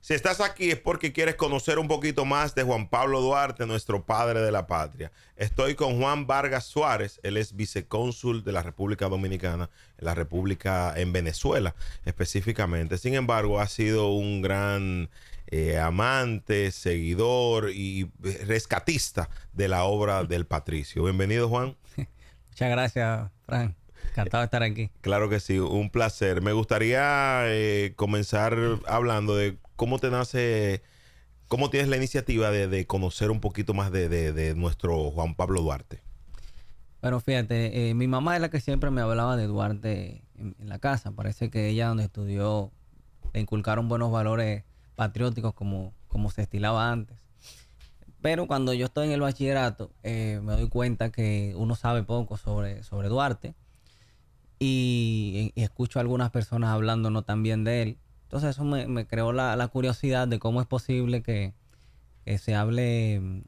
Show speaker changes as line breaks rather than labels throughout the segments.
Si estás aquí es porque quieres conocer un poquito más de Juan Pablo Duarte, nuestro padre de la patria. Estoy con Juan Vargas Suárez, él es vicecónsul de la República Dominicana, en la República en Venezuela específicamente. Sin embargo, ha sido un gran eh, amante, seguidor y rescatista de la obra del Patricio. Bienvenido, Juan.
Muchas gracias, Fran. Encantado de estar aquí.
Claro que sí, un placer. Me gustaría eh, comenzar hablando de cómo te nace, cómo tienes la iniciativa de, conocer un poquito más de, nuestro Juan Pablo Duarte.
Bueno, fíjate, eh, mi mamá es la que siempre me hablaba de Duarte en, la casa. Parece que ella donde estudió le inculcaron buenos valores patrióticos como, como se estilaba antes. Pero cuando yo estoy en el bachillerato, eh, me doy cuenta que uno sabe poco sobre, sobre Duarte y, escucho a algunas personas hablándonos también de él. Entonces eso me, creó la, curiosidad de cómo es posible que, se hable mm,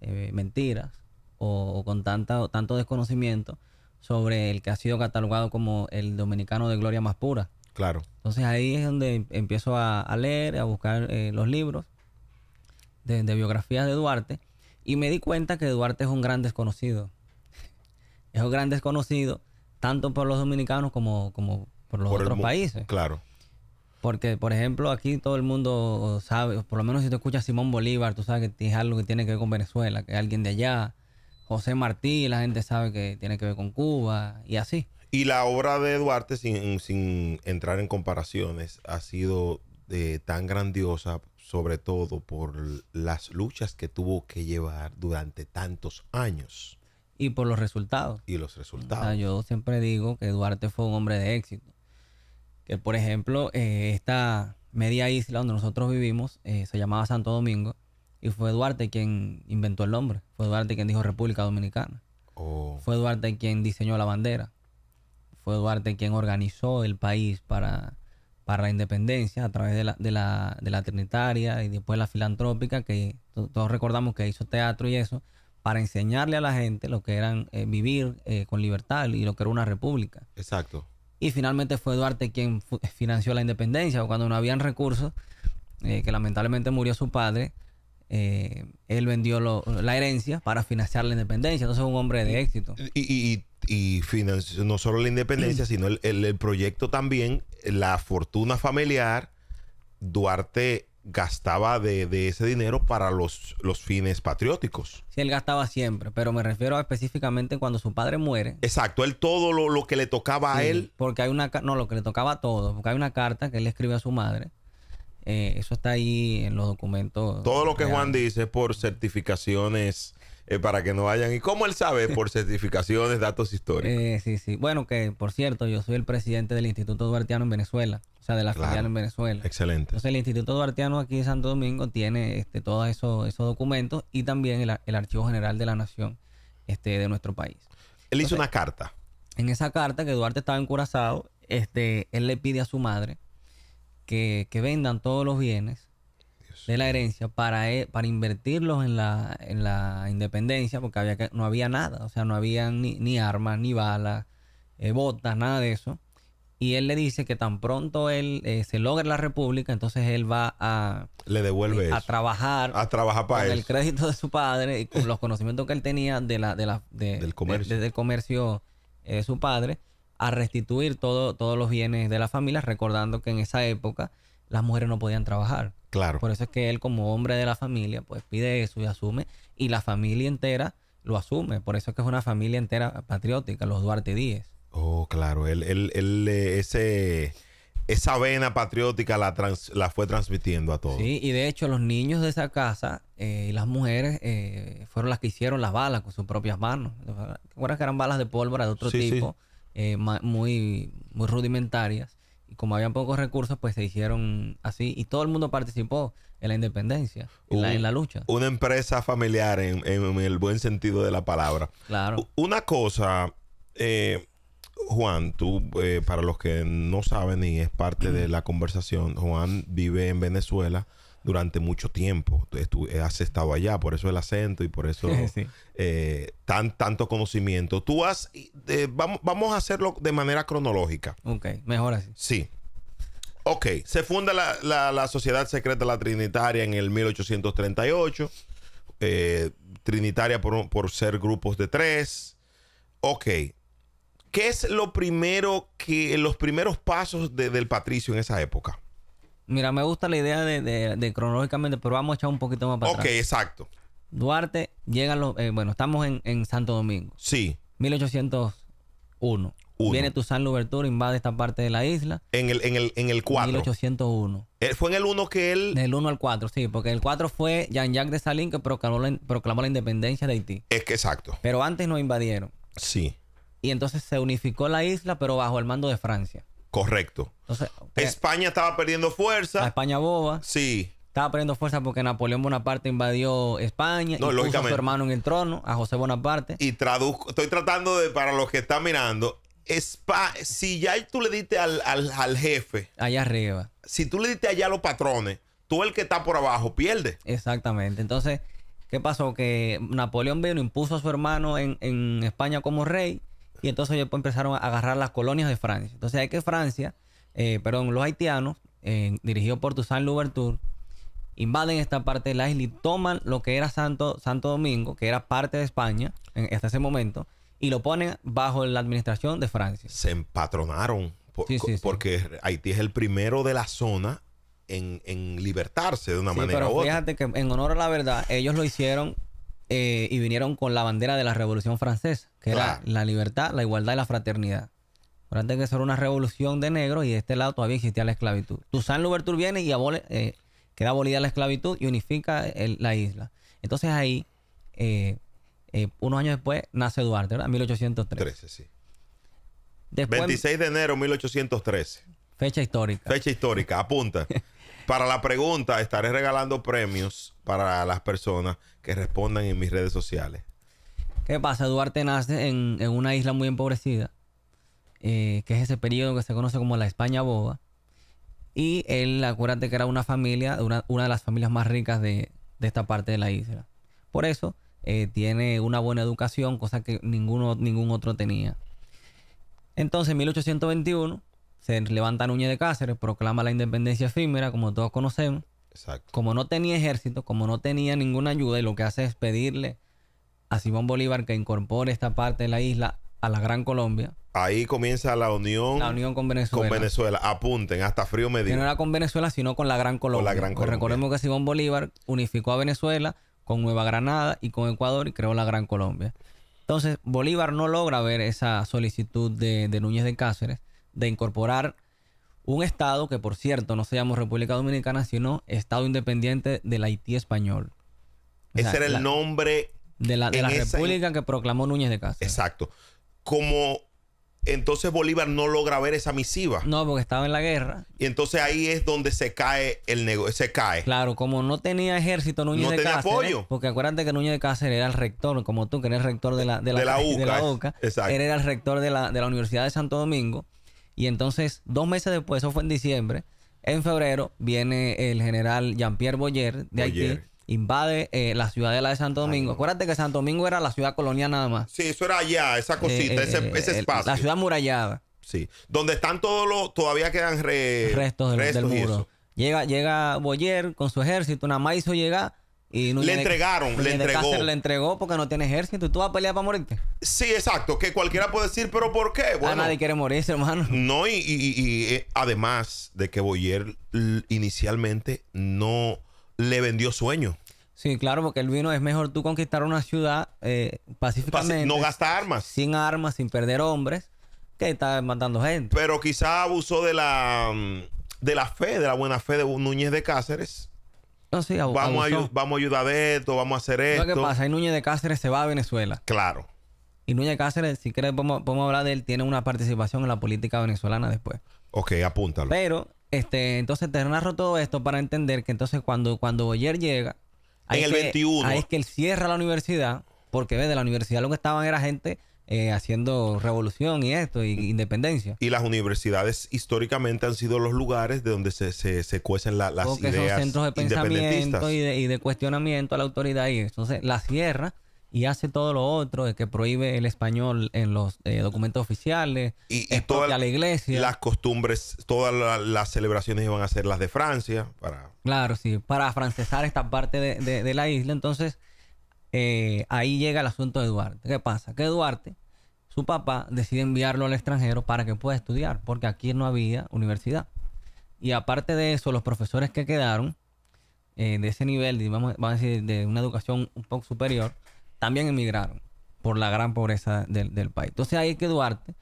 eh, mentiras o, con tanta, tanto desconocimiento sobre el que ha sido catalogado como el dominicano de gloria más pura. Claro. Entonces ahí es donde em, empiezo a, leer, a buscar eh, los libros de biografías de Duarte y me di cuenta que Duarte es un gran desconocido. es un gran desconocido tanto por los dominicanos como, como por los otros países. Claro. Porque, por ejemplo, aquí todo el mundo sabe, por lo menos si tú escuchas Simón Bolívar, tú sabes que es algo que tiene que ver con Venezuela, que es alguien de allá. José Martí, la gente sabe que tiene que ver con Cuba
y así. Y la obra de Duarte, sin, entrar en comparaciones, ha sido eh, tan grandiosa, sobre todo por las luchas que tuvo que llevar durante tantos años y por los resultados. Y los resultados.
yo siempre digo que Duarte fue un hombre de éxito. Que por ejemplo, eh, esta media isla donde nosotros vivimos eh, se llamaba Santo Domingo y fue Duarte quien inventó el nombre. Fue Duarte quien dijo República Dominicana. Oh. Fue Duarte quien diseñó la bandera. Fue Duarte quien organizó el país para, para la independencia a través de la, de la Trinitaria y después la filantrópica, que todos recordamos que hizo teatro y eso para enseñarle a la gente lo que era eh, vivir eh, con libertad y lo que era una república. Exacto. Y finalmente fue Duarte quien financió la independencia, cuando no habían recursos, eh, que lamentablemente murió su padre, él vendió la herencia para financiar la independencia. Entonces, un hombre de éxito.
Y, financió no solo la independencia, sino el proyecto también, la fortuna familiar. Duarte gastaba de, ese dinero para los, los fines patrióticos.
Sí, él gastaba siempre, pero me refiero específicamente cuando su padre muere.
Exacto, él todo lo, que le tocaba a él.
Porque hay una... No, lo que le tocaba a todo, porque hay una carta que él escribe a su madre. Eh, eso está ahí en los documentos. Todo lo que Juan
dice por certificaciones eh, para que no vayan. ¿Y cómo él sabe? Por certificaciones, datos históricos.
Eh, sí, sí. Bueno, que por cierto, yo soy el presidente del Instituto Duartiano en Venezuela, o sea, de la en
Venezuela. Excelente.
Entonces, el Instituto Duartiano aquí en Santo Domingo tiene este, todos esos, esos documentos y también el, Archivo General de la Nación este, de nuestro país. Él hizo una carta. En esa carta que Duarte estaba encurazado, este, él le pide a su madre que, que vendan todos los bienes de la herencia para, eh, para invertirlos en la, en la independencia, porque había no había nada, o sea, no había ni, armas, ni balas, eh, botas, nada de eso. Y él le dice que tan pronto él eh, se logre la república, entonces él va a... Le devuelve A trabajar. A trabajar para con el crédito de su padre y con los conocimientos que él tenía de la, de la, del comercio de, comercio, su padre, a restituir todo, todos los bienes de la familia, recordando que en esa época las mujeres no podían trabajar. Claro. Por eso es que él como hombre de la familia pues pide eso y asume y la familia entera lo asume. Por eso es que es una familia entera patriótica, los Duarte
Díez. Oh, claro. Él, él, él eh, ese, esa vena patriótica la, la fue transmitiendo a todos.
Sí, y de hecho los niños de esa casa eh, y las mujeres eh, fueron las que hicieron las balas con sus propias manos. ¿Te que eran balas de pólvora de otro tipo? muy, muy rudimentarias como habían pocos recursos, pues se hicieron así. Y todo el mundo participó en la independencia, en, la, lucha.
Una empresa familiar en, el buen sentido de la palabra. Claro. Una cosa, eh, Juan, tú, eh, para los que no saben y es parte de la conversación, Juan vive en Venezuela durante mucho tiempo. tú eh, has estado allá, por eso el acento y por eso eh, tan, tanto conocimiento. Tú has, vamos, a hacerlo de manera cronológica.
Ok, mejor así.
Sí. Ok, se funda la, Sociedad Secreta La Trinitaria en el 1838. Eh, trinitaria por, ser grupos de tres. Ok, ¿qué es lo primero que, los primeros pasos del Patricio en esa época?
Mira, me gusta la idea de, cronológicamente, pero vamos a echar un poquito más para atrás. Ok, exacto. Duarte llega, eh, bueno, estamos en, Santo Domingo. Sí. 1801. Viene San Louverture, invade esta parte de la isla. En el, en el, en el 4. 1801. Eh, ¿Fue en el 1 que él...? Del 1 al 4, sí. Porque el 4 fue Jean-Jacques de salín que proclamó la, proclamó la independencia de Haití.
Es que exacto.
Pero antes no invadieron. Sí. Y entonces se unificó la isla, pero bajo el mando de Francia.
Correcto. Eh, España estaba perdiendo
fuerza. La España boba. Sí. Estaba perdiendo fuerza porque Napoleón Bonaparte invadió España no, y puso a su hermano en el trono, a José Bonaparte.
Y traduzco, estoy tratando de, para los que están mirando, si ya tú le diste al, jefe. Allá arriba. Si tú le diste allá a los patrones, tú el que está por abajo pierde.
Exactamente. Entonces, ¿qué pasó? Que Napoleón vino, impuso a su hermano en, en España como rey y entonces ellos empezaron a agarrar las colonias de Francia. Entonces hay que Francia, eh, perdón, los haitianos, eh, dirigidos por Toussaint Louverture, invaden esta parte de la isla y toman lo que era Santo, Santo Domingo, que era parte de España en, hasta ese momento, y lo ponen bajo la
administración de Francia. Se empatronaron, porque Haití es el primero de la zona en, libertarse de una manera u otra.
Fíjate que en honor a la verdad, ellos lo hicieron eh, y vinieron con la bandera de la Revolución Francesa, que era la libertad, la igualdad y la fraternidad. de que eso era una revolución de negros y de este lado todavía existía la esclavitud. Toussaint Louverture viene y abole, eh, queda abolida la esclavitud y unifica eh, la isla. Entonces ahí, unos años después, nace Duarte, ¿verdad? 1813.
26 de enero 1813.
Fecha histórica.
Fecha histórica, apunta. para la pregunta, estaré regalando premios para las personas que respondan en mis redes sociales.
¿Qué pasa? Duarte nace en, una isla muy empobrecida, eh, que es ese periodo que se conoce como la España Boba. Y él, acuérdate que era una familia, una, de las familias más ricas de, esta parte de la isla. Por eso eh, tiene una buena educación, cosa que ninguno, ningún otro tenía. Entonces, en 1821, se levanta Núñez de Cáceres, proclama la independencia efímera, como todos conocemos como no tenía ejército, como no tenía ninguna ayuda, y lo que hace es pedirle a Simón Bolívar que incorpore esta parte de la isla a la Gran Colombia.
Ahí comienza la unión, con Venezuela. apunten, hasta frío me Que no era con
Venezuela, sino con la Gran Colombia. Gran Recordemos que Simón Bolívar unificó a Venezuela con Nueva Granada y con Ecuador y creó la Gran Colombia. Entonces, Bolívar no logra ver esa solicitud de, de Núñez de Cáceres de incorporar un Estado que, por cierto, no se llamó República Dominicana, sino Estado Independiente del Haití Español. Ese era el
nombre... De la, República
que proclamó Núñez de Cáceres. Exacto.
Como entonces Bolívar no logra ver esa misiva.
No, porque estaba en la guerra.
Y entonces ahí es donde se cae el negocio, se cae. Claro, como no tenía ejército Núñez no de tenía apoyo.
porque acuérdate que Núñez de Cáceres era el rector, como tú que eres rector de la de la, UCA,
era el rector de
la, de la Universidad de Santo Domingo y entonces, dos meses después, eso fue en diciembre, en febrero viene el general Jean-Pierre Boyer de allí Haití invade eh, la ciudadela de Santo Domingo. Acuérdate que Santo Domingo era la ciudad colonial nada más.
Sí, eso era allá, esa eh, cosita, eh, ese, espacio. La ciudad murallada. Sí, donde están todos los, todavía quedan restos, del, muro. Llega,
llega Boyer con su ejército, una hizo llega y le entregaron, le entregó. le entregó porque no tiene ejército. ¿Tú vas a pelear para morirte? Sí, exacto. Que cualquiera puede decir, ¿pero por qué? Ah, bueno, nadie
quiere morirse, hermano. No, y, eh, además de que Boyer inicialmente no le vendió sueño. Sí, claro, porque él vino, es mejor
tú conquistar una ciudad eh, pacíficamente. no gasta armas. Sin armas, sin perder hombres,
que está matando gente. Pero quizá abusó de la, mm, de la fe, de la buena fe de Núñez de Cáceres vamos, a, vamos a ayudar de esto, vamos a hacer esto. Lo que pasa,
y Núñez de Cáceres se va a Venezuela. Claro. Y Núñez de Cáceres, si quieres, podemos, hablar de él, tiene una participación en la política venezolana después.
Ok, apúntalo.
Pero, este, entonces te narro todo esto para entender que entonces cuando, cuando Boyer llega. En el 21. Ahí es que él cierra la universidad, porque ve, de la universidad lo que estaban era gente eh, haciendo revolución
y esto, y mm. independencia. Y las universidades históricamente han sido los lugares de donde se, se, cuecen las ideas centros de pensamiento
y de, cuestionamiento a la autoridad. Y entonces la cierra y hace todo lo otro, de que prohíbe el español en los eh, documentos oficiales,
y, a toda la iglesia. Las costumbres, todas las celebraciones iban a ser las de Francia. Para...
Claro, sí, para francesar esta parte de la isla. Entonces, eh, ahí llega el asunto de Duarte. ¿Qué pasa? Que Duarte, su papá, decide enviarlo al extranjero para que pueda estudiar, porque aquí no había universidad. Y aparte de eso, los profesores que quedaron eh, de ese nivel, digamos, vamos, a decir, de una educación un poco superior, también emigraron por la gran pobreza del, país. Entonces ahí es que Duarte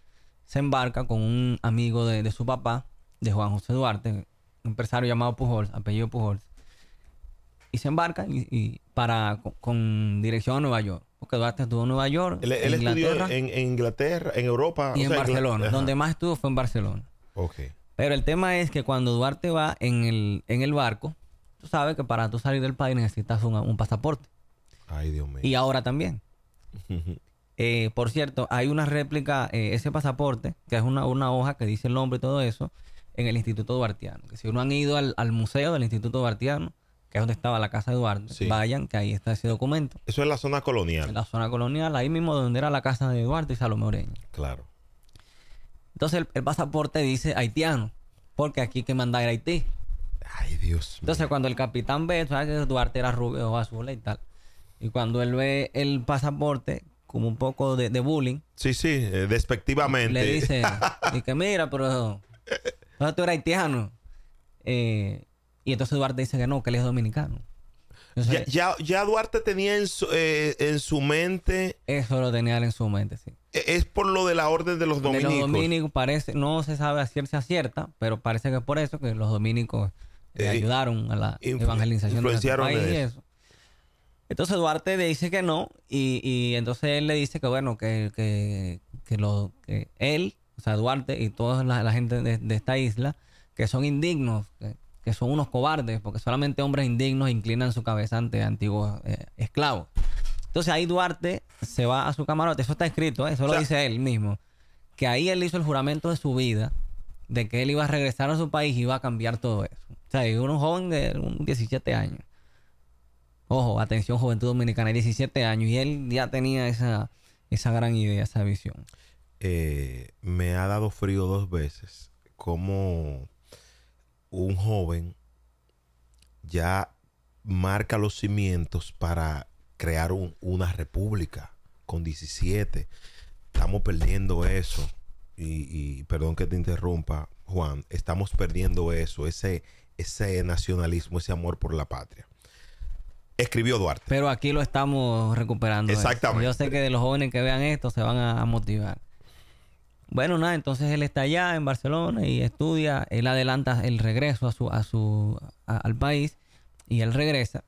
se embarca con un amigo de, de su papá, de Juan José Duarte, un empresario llamado Pujols, apellido Pujols, y se embarca y, para, con, dirección a Nueva York. Porque Duarte estuvo en Nueva York. Él, estudió
en, Inglaterra, en Europa. Y en Barcelona. Donde
más estuvo fue en Barcelona. Ok. Pero el tema es que cuando Duarte va en el, en el barco, tú sabes que para tú salir del país necesitas un, pasaporte. Ay, Dios mío. Y ahora también. Eh, por cierto, hay una réplica, eh, ese pasaporte, que es una, hoja que dice el nombre y todo eso, en el Instituto Duarteano. Que si uno han ido al, al museo del Instituto Duarteano, que es donde estaba la casa de Eduardo. Vayan, que ahí está ese documento.
Eso es la zona colonial. la
zona colonial, ahí mismo donde era la casa de Eduardo y Salomé Oreño. Claro. Entonces el, pasaporte dice haitiano, porque aquí que mandar era Haití. Ay, Dios Entonces, cuando el capitán ve, ¿sabes que Duarte era rubio o azul y tal? Y cuando él ve el pasaporte,
como un poco de, bullying. Sí, sí, eh, despectivamente. Le dice,
y que mira, pero tú eres haitiano. Eh, y entonces Duarte dice que no, que él es dominicano.
ya, ya, Duarte tenía en su, eh, mente. Eso lo tenía en su mente, sí. E, es por lo de la orden de los dominicos. los dominicos
parece, no se sabe a se cierta, pero parece que es por eso que los dominicos le eh, eh, ayudaron a la evangelización de país y Entonces Duarte le dice que no, y, entonces él le dice que bueno, que, lo, que él, o sea, Duarte y toda la, gente de, de, esta isla, que son indignos, que son unos cobardes, porque solamente hombres indignos inclinan su cabeza ante antiguos eh, esclavos. Entonces ahí Duarte se va a su camarote, eso está escrito, ¿eh? eso lo dice él mismo, que ahí él hizo el juramento de su vida, de que él iba a regresar a su país y iba a cambiar todo eso. O sea, era un joven de un 17 años. Ojo, atención, juventud dominicana, 17 años, y él ya tenía esa, esa gran idea, esa visión.
Eh, me ha dado frío dos veces. Como un joven ya marca los cimientos para crear una república con 17. Estamos perdiendo eso. Y, perdón que te interrumpa, Juan, estamos perdiendo eso, ese, ese nacionalismo, ese amor por la patria. Escribió Duarte.
Pero aquí lo estamos recuperando. ¿eh? Exactamente. Yo sé que de los jóvenes que vean esto se van a motivar. Bueno, nada, entonces él está allá en Barcelona y estudia, él adelanta el regreso a su, a su, al país y él regresa.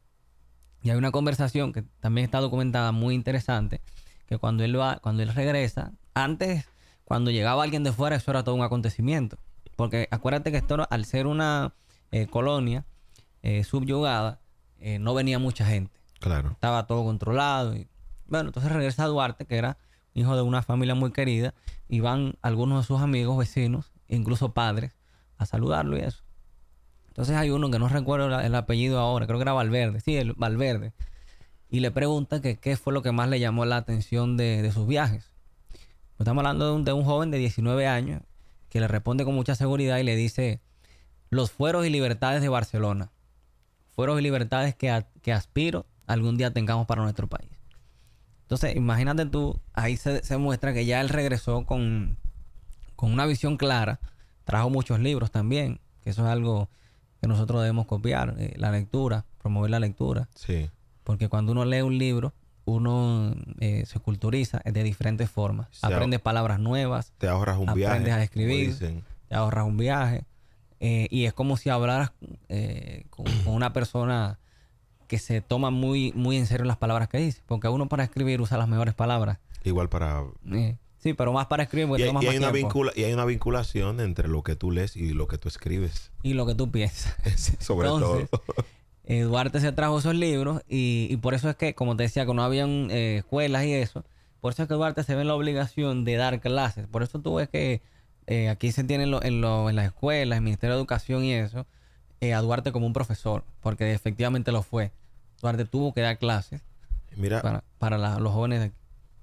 Y hay una conversación que también está documentada muy interesante, que cuando él va, cuando él regresa, antes, cuando llegaba alguien de fuera, eso era todo un acontecimiento. Porque acuérdate que esto, al ser una eh, colonia eh, subyugada, eh, no venía mucha gente. Claro. Estaba todo controlado. Y, bueno, entonces regresa a Duarte, que era hijo de una familia muy querida, y van algunos de sus amigos, vecinos, incluso padres, a saludarlo y eso. Entonces hay uno que no recuerdo el apellido ahora, creo que era Valverde, sí, el Valverde, y le pregunta que qué fue lo que más le llamó la atención de, sus viajes. estamos hablando de un, joven de 19 años que le responde con mucha seguridad y le dice, los fueros y libertades de Barcelona, fueros y libertades que, que aspiro algún día tengamos para nuestro país. Entonces, imagínate tú, ahí se, muestra que ya él regresó con, una visión clara. Trajo muchos libros también, que eso es algo que nosotros debemos copiar, eh, la lectura, promover la lectura. Sí. Porque cuando uno lee un libro, uno eh, se culturiza de diferentes formas. aprende aprendes palabras nuevas. Te ahorras un aprendes viaje. Aprendes a escribir. Te ahorras un viaje. Eh, y es como si hablaras con, una persona que se toma muy, muy en serio las palabras que dice. Porque uno para escribir usa las mejores palabras.
Igual para...
Sí, pero más para escribir y, hay una
Y hay una vinculación entre lo que tú lees y lo que tú escribes.
Y lo que tú piensas.
Sobre todo. Eduardo
Duarte se trajo esos libros y, y, por eso es que, como te decía, que no habían eh, escuelas y eso. Por eso es que Duarte se ve en la obligación de dar clases. Por eso tú ves que eh, aquí se tienen en, las escuelas, en las escuelas, el Ministerio de Educación y eso eh, a Duarte como un profesor, porque efectivamente lo fue. Duarte tuvo que dar clases
Mira, para, los jóvenes de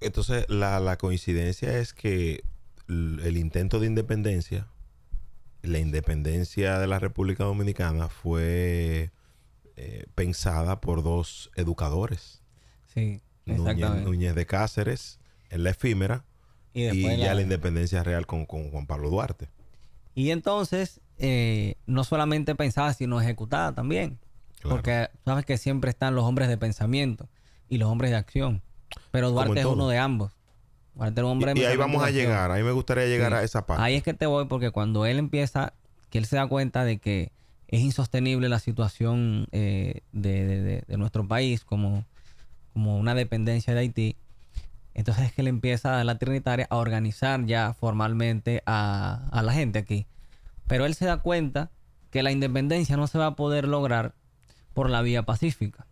Entonces, la, coincidencia es que el intento de independencia, la independencia de la República Dominicana fue eh, pensada por dos educadores. Sí, Núñez, Núñez, de Cáceres en la efímera y, ya la independencia real con, con, Juan Pablo Duarte.
Y entonces eh, no solamente pensada, sino ejecutada también. Porque sabes que siempre están los hombres de pensamiento y los hombres de acción. Pero Duarte es uno de ambos. hombre y, ahí vamos a llegar. A me gustaría llegar a esa parte. Ahí es que te voy porque cuando él empieza, que él se da cuenta de que es insostenible la situación eh, de, nuestro país como, como una dependencia de Haití. Entonces es que él empieza a la Trinitaria a organizar ya formalmente a la gente aquí. Pero él se da cuenta que la independencia no se va a poder lograr por la vía pacífica.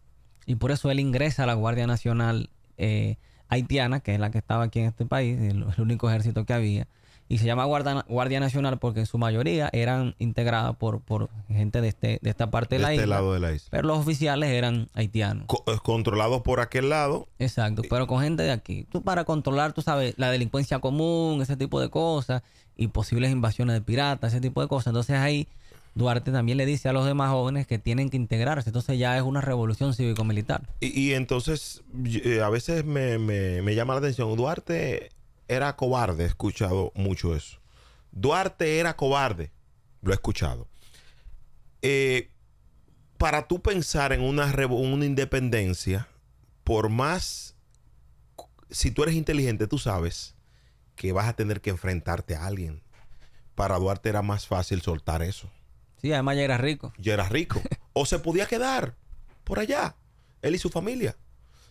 Y por eso él ingresa a la Guardia Nacional eh, haitiana, que es la que estaba aquí en este país, el único ejército que había, y se llama Guardia, Nacional porque en su mayoría eran integradas por, por gente de, este, de esta parte de, de este lado de la Pero los oficiales eran haitianos.
Eh, controlados por aquel lado.
Exacto, pero con gente de aquí. Tú para controlar, tú sabes, la delincuencia común, ese tipo de cosas, y posibles invasiones de piratas, ese tipo de cosas. Entonces ahí Duarte también le dice a los demás jóvenes que tienen que integrarse. Entonces ya es una revolución cívico-militar.
Y, entonces eh, a veces me llama la atención, Duarte era cobarde, he escuchado mucho eso. Duarte era cobarde, lo he escuchado. Eh, para tú pensar en una, una independencia, por más, si tú eres inteligente, tú sabes que vas a tener que enfrentarte a alguien. Para Duarte era más fácil soltar eso. Sí, además ya era rico. Ya era rico. o se podía quedar por allá, él y su familia.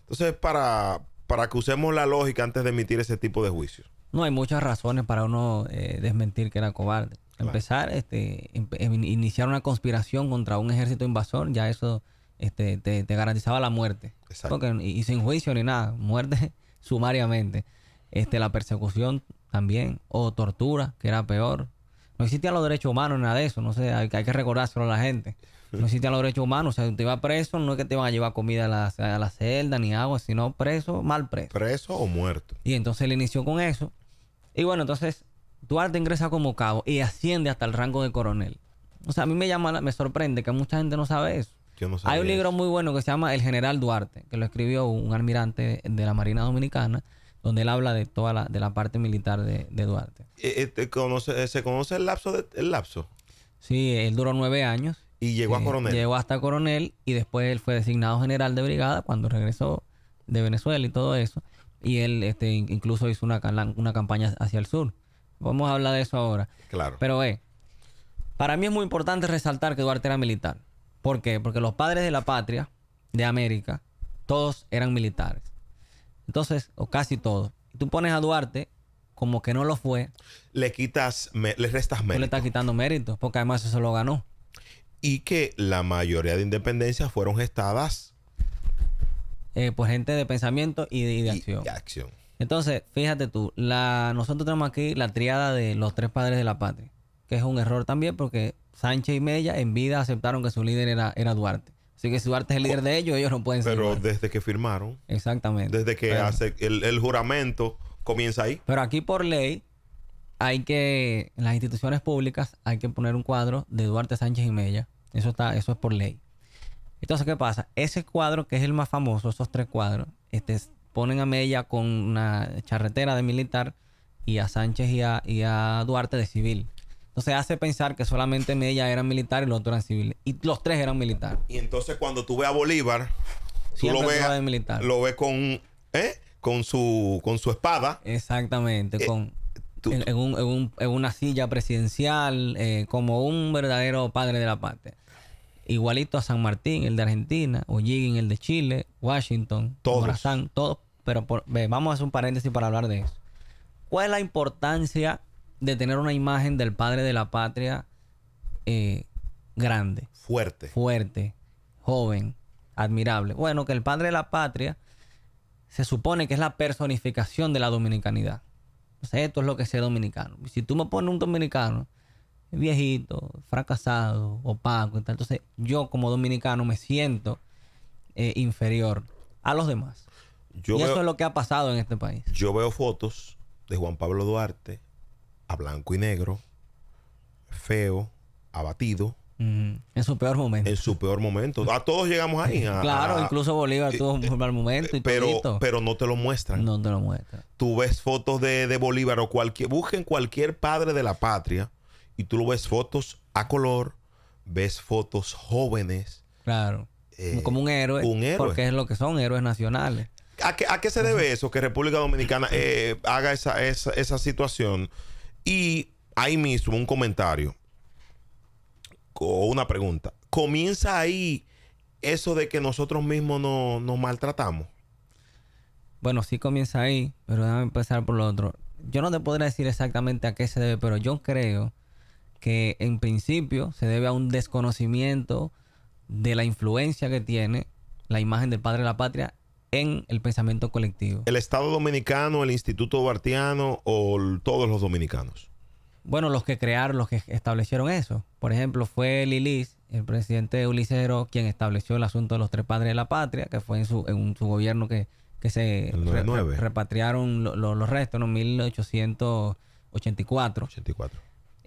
Entonces, para, para que usemos la lógica antes de emitir ese tipo de juicios.
No, hay muchas razones para uno eh, desmentir que era cobarde. Empezar, este, eh, iniciar una conspiración contra un ejército invasor, ya eso este, te, garantizaba la muerte. y, sin juicio ni nada, muerte sumariamente. Este, la persecución también, o tortura, que era peor. No existían los derechos humanos, nada de eso, no sé, hay que recordárselo a la gente. No existían los derechos humanos. O sea, te iba preso, no es que te iban a llevar comida a la, celda ni agua, sino preso, mal preso. Preso o muerto. Y entonces él inició con eso. Y bueno, entonces Duarte ingresa como cabo y asciende hasta el rango de coronel. O sea, a mí me llama, me sorprende que mucha gente no sabe eso. Hay un libro muy bueno que se llama El General Duarte, que lo escribió un almirante de la Marina Dominicana, donde él habla de toda la, de la parte militar de, Duarte.
Eh, eh, eh, ¿Se conoce el lapso? el lapso?
Sí, él duró nueve años
y llegó a coronel. Llegó hasta
coronel y después él fue designado general de brigada cuando regresó de Venezuela y todo eso. Y él este, incluso hizo una, una campaña hacia el sur. Vamos a hablar de eso ahora. Claro. Pero eh, para mí es muy importante resaltar que Duarte era militar. ¿Por qué? Porque los padres de la patria de América, todos eran militares. Entonces, o casi todos. Tú pones a Duarte como que no lo fue.
Le quitas, le restas mérito. no le estás quitando méritos, porque además eso lo ganó y que la mayoría de independencias fueron gestadas eh, por gente de
pensamiento y de, acción. Entonces, fíjate tú, la, nosotros tenemos aquí la triada de los tres padres de la patria, que es un error también porque Sánchez y Mella en vida aceptaron que su líder era, era Duarte. Así que si Duarte es el
líder de ellos, ellos no pueden ser. Pero desde que firmaron.
Exactamente.
Desde que hace el, juramento comienza ahí. Pero aquí por ley,
hay que, en las instituciones públicas hay que poner un cuadro de Duarte Sánchez y Mella. Eso está, eso es por ley. Entonces, ¿qué pasa? Ese cuadro que es el más famoso, esos tres cuadros, este, ponen a Mella con una charretera de militar y a Sánchez y a, Duarte de civil. Entonces hace pensar que solamente Mella era militar y los otros eran civiles. Y los tres eran militares.
Y entonces cuando tú ves a Bolívar, tú lo ves, lo ves, con, ¿eh?
con, su, con su espada. Exactamente, eh, con en, una silla presidencial, eh, como un verdadero padre de la patria. Igualito a San Martín, el de Argentina, O'Higgins, el de Chile, Washington, todos. todos. Pero vamos a hacer un paréntesis para hablar de eso. ¿Cuál es la importancia de tener una imagen del padre de la patria eh, grande? Fuerte. Fuerte, joven, admirable. Bueno, que el padre de la patria se supone que es la personificación de la dominicanidad. Pues esto es lo que sea dominicano. si tú me pones un dominicano viejito, fracasado, opaco y entonces yo como dominicano me siento eh, inferior a los demás.
y eso es lo que ha pasado en este país. Yo veo fotos de Juan Pablo Duarte a blanco y negro, feo, abatido, en su peor momento. En su peor momento. A todos llegamos ahí. claro, incluso
Bolívar tuvo un mal momento. pero, pero no te lo muestran. No te
lo muestran. Tú ves fotos de, Bolívar o cualquier. Busquen cualquier padre de la patria y tú ves fotos a color, ves fotos jóvenes.
Claro. Eh, como un héroe. Porque es lo que son héroes nacionales.
¿A qué, a qué se debe eso? Que República Dominicana eh, haga esa, esa situación. Y ahí mismo un comentario o una pregunta. ¿Comienza ahí eso de que nosotros mismos nos maltratamos?
Bueno, sí comienza ahí, pero déjame empezar por lo otro. Yo no te podría decir exactamente a qué se debe, pero yo creo que en principio se debe a un desconocimiento de la influencia que tiene la imagen del padre de la patria en el pensamiento
colectivo. ¿El Estado dominicano, el Instituto Bartiano o todos los dominicanos?
bueno, los que crearon, los que establecieron eso. Por ejemplo, fue Lilis, el presidente Ulises quien estableció el asunto de los tres padres de la patria, que fue en su, gobierno que, que se repatriaron los restos, en 1884. 84.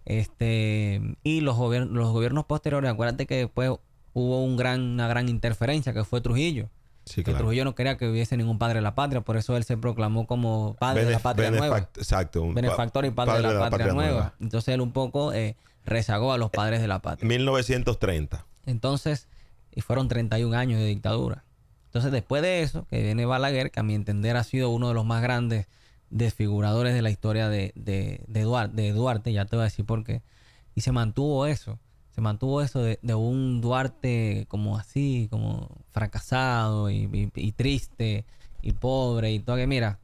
Este, y los, los gobiernos posteriores, acuérdate que después hubo gran, una gran interferencia que fue Trujillo. Sí, que Trujillo no quería que hubiese ningún padre de la patria, por eso él se proclamó como padre de la patria nueva. Exacto. Benefactor y padre, de, la patria, nueva. Entonces él un poco eh, rezagó a los eh, padres de la patria. 1930. Entonces, y fueron 31 años de dictadura. Entonces, después de eso, que viene Balaguer, que a mi entender ha sido uno de los más grandes desfiguradores de la historia de, de, Duarte, de Duarte, ya te voy a decir por qué, y se mantuvo eso se mantuvo eso de, un Duarte como así, como fracasado y, triste y pobre y todo que mira.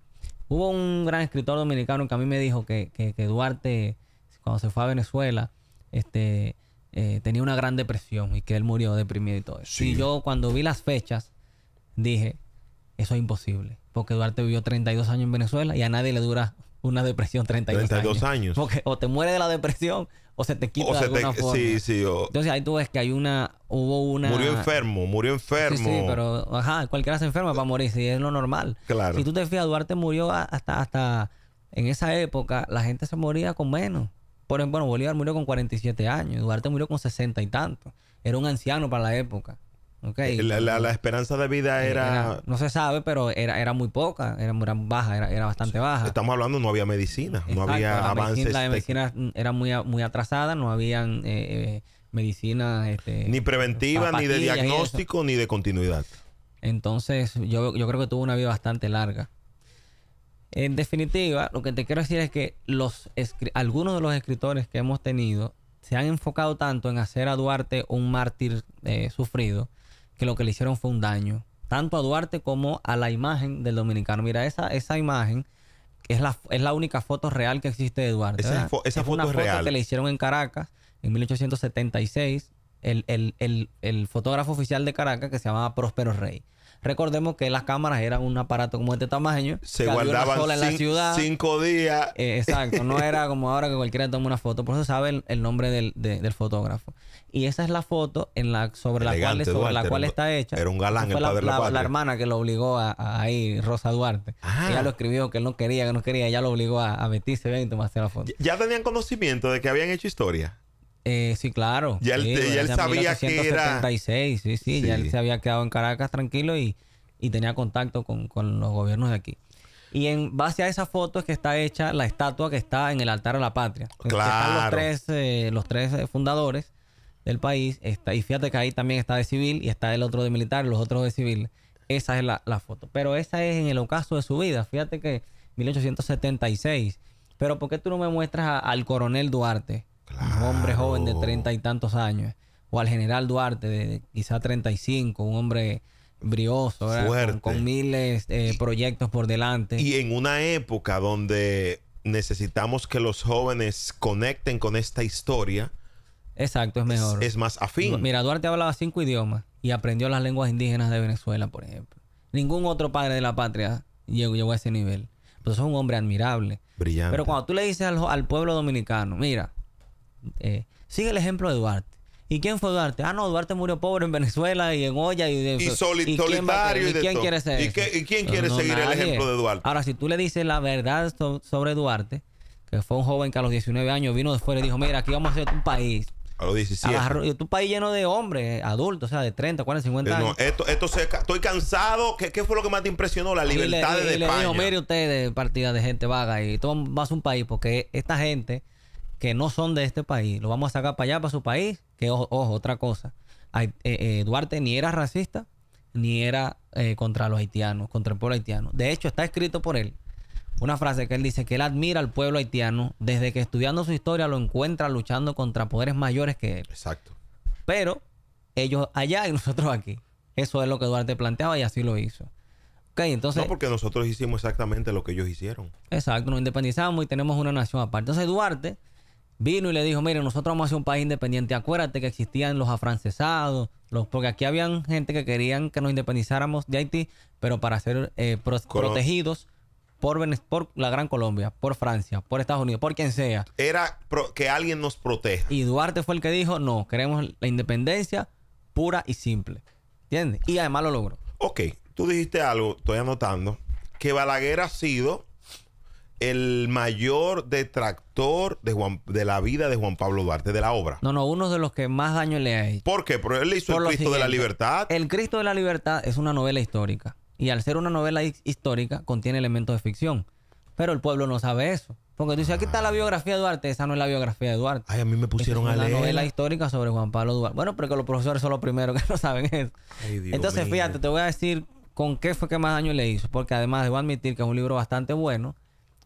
Hubo un gran escritor dominicano que a mí me dijo que, que, Duarte, cuando se fue a Venezuela, este, eh, tenía una gran depresión y que él murió deprimido y todo eso. Y yo cuando vi las fechas, dije, eso es imposible. Porque Duarte vivió 32 años en Venezuela y a nadie le dura una depresión 32, 32 años. Porque o te muere de la depresión o se te quita de alguna
Entonces
ahí tú ves que hay una, hubo una... Murió enfermo,
murió enfermo. Sí, pero,
ajá, cualquiera se enferma para morir, si es lo normal. Claro. Si tú te fijas, Duarte murió hasta, hasta, en esa época, la gente se moría con menos. Por ejemplo, Bolívar murió con 47 años, Duarte murió con 60 y tanto. Era un anciano para la época. Eh, la, esperanza de vida eh, era... No se sabe, pero era, era muy poca, era, muy baja, era, era bastante baja.
Estamos hablando, no había medicina, no había avances. Medicina, la
medicina era muy, muy atrasada, no habían eh, medicina... Este, ni preventiva, ni de diagnóstico,
ni de continuidad.
Entonces, yo, yo creo que tuvo una vida bastante larga. En definitiva, lo que te quiero decir es que los algunos de los escritores que hemos tenido se han enfocado tanto en hacer a Duarte un mártir sufrido que lo que le hicieron fue un daño, tanto a Duarte como a la imagen del dominicano. Mira, esa, esa imagen es la, es la única foto real que existe de Duarte. Esa, fo esa es foto una foto real. que le hicieron en Caracas en 1876. El, el, fotógrafo oficial de Caracas que se llamaba Próspero Rey. Recordemos que las cámaras eran un aparato como este tamaño. Se guardaban en la ciudad.
cinco días.
Eh, exacto, no era como ahora que cualquiera toma una foto. Por eso sabe el, nombre del fotógrafo. Y esa es la foto en la, sobre, la cual, sobre la cual está hecha. Era un galán el la, padre la, hermana que lo obligó a, ir, Rosa Duarte. Ah. Ella lo escribió que él no quería, que no quería. Ella lo obligó a, a meterse bien y tomarse la foto.
¿Ya tenían conocimiento de que habían hecho historia? Eh, sí, claro. Ya él, sabía que era...
Sí, sí, sí, ya él se había quedado en Caracas tranquilo y, tenía contacto con, los gobiernos de aquí. Y en base a esa foto es que está hecha la estatua que está en el altar a la patria. Eh, los tres, los eh, tres fundadores del país. Está, y fíjate que ahí también está de civil y está el otro de militar, los otros de civil. Esa es la, foto. Pero esa es en el ocaso de su vida. Fíjate que 1876. Pero ¿por qué tú no me muestras al coronel Duarte? Un hombre joven de treinta y tantos años. O al general Duarte de, treinta quizá 35. Un hombre brioso, Con,
miles de eh, proyectos por delante. Y en una época donde necesitamos que los jóvenes conecten con esta historia
Exacto, es mejor. Es,
más afín. Mira,
Duarte hablaba cinco idiomas y aprendió las lenguas indígenas de Venezuela, por ejemplo. Ningún
otro padre de la patria
llegó, a ese nivel. Pero es un hombre admirable. Brillante. Pero cuando tú le dices al, pueblo dominicano, mira, eh, sigue el ejemplo de Duarte. ¿Y quién fue Duarte? Ah, no, Duarte murió pobre en Venezuela y en olla y, de, y, ¿y solitario. ¿Y quién, quiere ¿Y,
quién quiere seguir el ejemplo de
Duarte? Ahora, si tú le dices la verdad sobre Duarte, que fue un joven que a los 19
años vino de fuera y dijo, mira, aquí vamos a hacer un país a los 17.
tu país lleno de hombres, adultos, o sea, de 30, 40, 50 años.
No, esto, esto se, estoy cansado. ¿Qué, fue lo que más te impresionó? La libertad de España. mire
usted, de partida de gente vaga y todo vas a un país porque esta gente que no son de este país, lo vamos a sacar para allá, para su país, que ojo, otra cosa. Eh, eh, Duarte ni era racista, ni era eh, contra los haitianos, contra el pueblo haitiano. De hecho, está escrito por él una frase que él dice que él admira al pueblo haitiano desde que estudiando su historia lo encuentra luchando contra poderes mayores que él. Exacto. Pero ellos allá y nosotros aquí. Eso es lo que Duarte planteaba y así lo hizo. entonces. No,
porque nosotros hicimos exactamente lo que ellos hicieron.
Exacto, nos independizamos y tenemos una nación aparte. Entonces Duarte vino y le dijo: Mire, nosotros vamos a ser un país independiente. Acuérdate que existían los afrancesados, los, porque aquí habían gente que querían que nos independizáramos de Haití, pero para ser eh, protegidos por, la Gran Colombia, por Francia, por Estados Unidos, por quien sea.
Era que alguien nos proteja.
Y Duarte fue el que dijo, no, queremos la independencia
pura y simple. ¿Entiendes? Y además lo logró. Ok, tú dijiste algo, estoy anotando, que Balaguer ha sido el mayor detractor de, Juan, de la vida de Juan Pablo Duarte, de la obra.
No, no, uno de los que más daño le ha hecho. ¿Por qué? Porque él hizo el Cristo de la Libertad. El Cristo de la Libertad es una novela histórica. Y al ser una novela histórica, contiene elementos de ficción. Pero el pueblo no sabe eso. Porque tú dices, aquí está la biografía de Duarte. Esa no es la biografía de Duarte. Ay, a mí me pusieron a leer. La novela histórica sobre Juan Pablo Duarte. Bueno, pero que los profesores son los primeros que no saben eso. Entonces, fíjate, te voy a decir con qué fue que más daño le hizo. Porque además debo admitir que es un libro bastante bueno.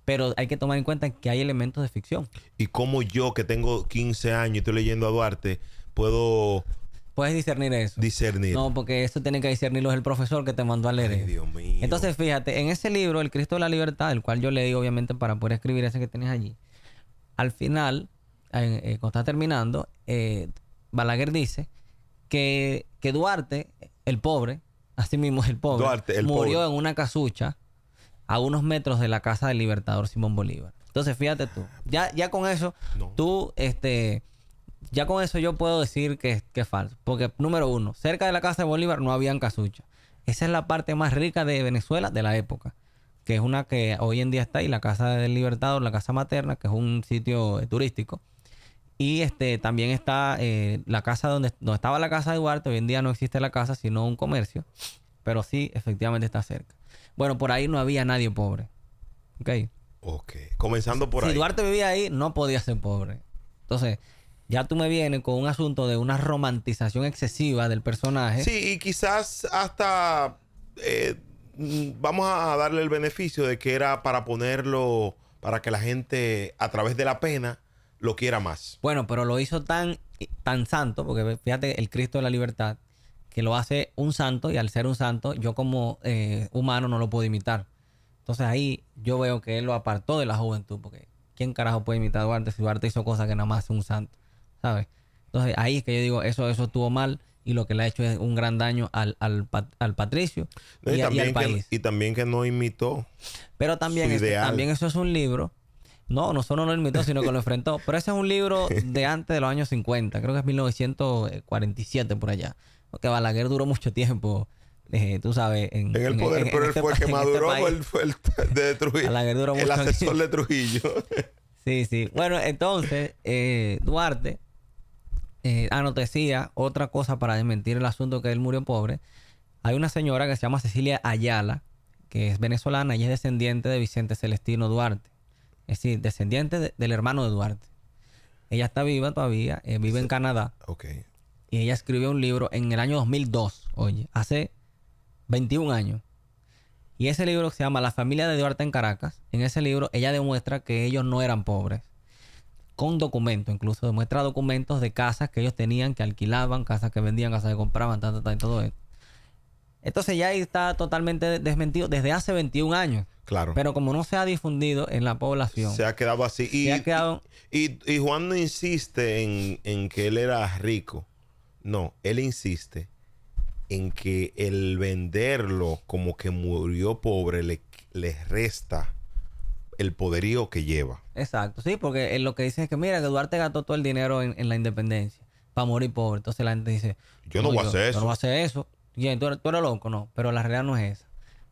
Pero hay que tomar en cuenta que hay elementos de ficción. Y como yo, que tengo 15 años y estoy leyendo a Duarte, puedo Puedes discernir eso. Discernir. No, porque eso tiene que discernirlo el profesor que te mandó a leer. Ay, Dios mío. Entonces, fíjate, en ese libro, El Cristo de la Libertad, el cual yo leí, obviamente, para poder escribir ese que tienes allí, al final, eh, cuando está terminando, eh, Balaguer dice que, que Duarte, el pobre, así mismo es el pobre, Duarte, el murió en una casucha a unos metros de la casa del libertador Simón Bolívar. Entonces, fíjate tú. Ya, ya con eso, tú, este, ya con eso yo puedo decir que, que, es falso. Porque, número uno, cerca de la casa de Bolívar no habían casuchas. Esa es la parte más rica de Venezuela de la época. Que es una que hoy en día está ahí, la Casa del Libertador, la Casa Materna, que es un sitio eh, turístico. Y este, también está eh, la casa donde, estaba la casa de Duarte. Hoy en día no existe la casa, sino un comercio. Pero sí, efectivamente está cerca. Bueno, por ahí no había nadie pobre. ¿Ok?
Ok. Comenzando por ahí. Si Duarte vivía ahí, no podía
ser pobre. Entonces, ya tú me vienes con un asunto de una romantización excesiva del personaje.
Sí, y quizás hasta eh, vamos a darle el beneficio de que era para ponerlo, para que la gente a través de la pena lo quiera más.
Bueno, pero lo hizo tan, tan santo, porque fíjate, el Cristo de la Libertad, que lo hace un santo y al ser un santo, yo como eh, humano no lo puedo imitar. Entonces ahí yo veo que él lo apartó de la juventud, porque ¿quién carajo puede imitar a Duarte si Duarte hizo cosas que nada más hace un santo? ¿sabes? Entonces ahí es que yo digo, eso, eso estuvo mal y lo que le ha hecho es un gran daño al, al, al Patricio y, también
Que, también que no imitó.
Pero también, también eso es un libro. No, no solo no imitó, sino que lo enfrentó. Pero ese es un libro de antes de los años 50, creo que es 1947 por allá. Porque Balaguer duró mucho tiempo. Eh, tú sabes, en, el poder, pero él fue el que maduró,
fue el, de Trujillo. el asesor de Trujillo.
sí, sí. Bueno, entonces, eh, Duarte eh, Anotecía, ah, otra cosa para desmentir el asunto que él murió pobre. Hay una señora que se llama Cecilia Ayala, que es venezolana y es descendiente de Vicente Celestino Duarte. Es decir, descendiente del hermano de Duarte. Ella está viva todavía, eh, vive en Canadá. Ok. Y ella escribió un libro en el año 2002, oye, hace 21 años. Y ese libro se llama La familia de Duarte en Caracas. En ese libro ella demuestra que ellos no eran pobres con documentos, incluso demuestra documentos de casas que ellos tenían, que alquilaban, casas que vendían, casas que compraban, tanto, tanto, todo esto. Entonces ya ahí está totalmente desmentido desde hace 21 años. Claro. Pero como no se ha difundido en la población.
Se ha quedado así. Y, y, y, Juan no insiste en, que él era rico. No, él insiste en que el venderlo como que murió pobre le, le resta el poderío que lleva.
Exacto, sí, porque eh, lo que dice es que mira, que Duarte gastó todo el dinero en, la independencia para morir pobre. Entonces la gente dice, yo no voy a hacer eso. Yo no voy a hacer eso. Y tú, eres loco, no, pero la realidad no es esa.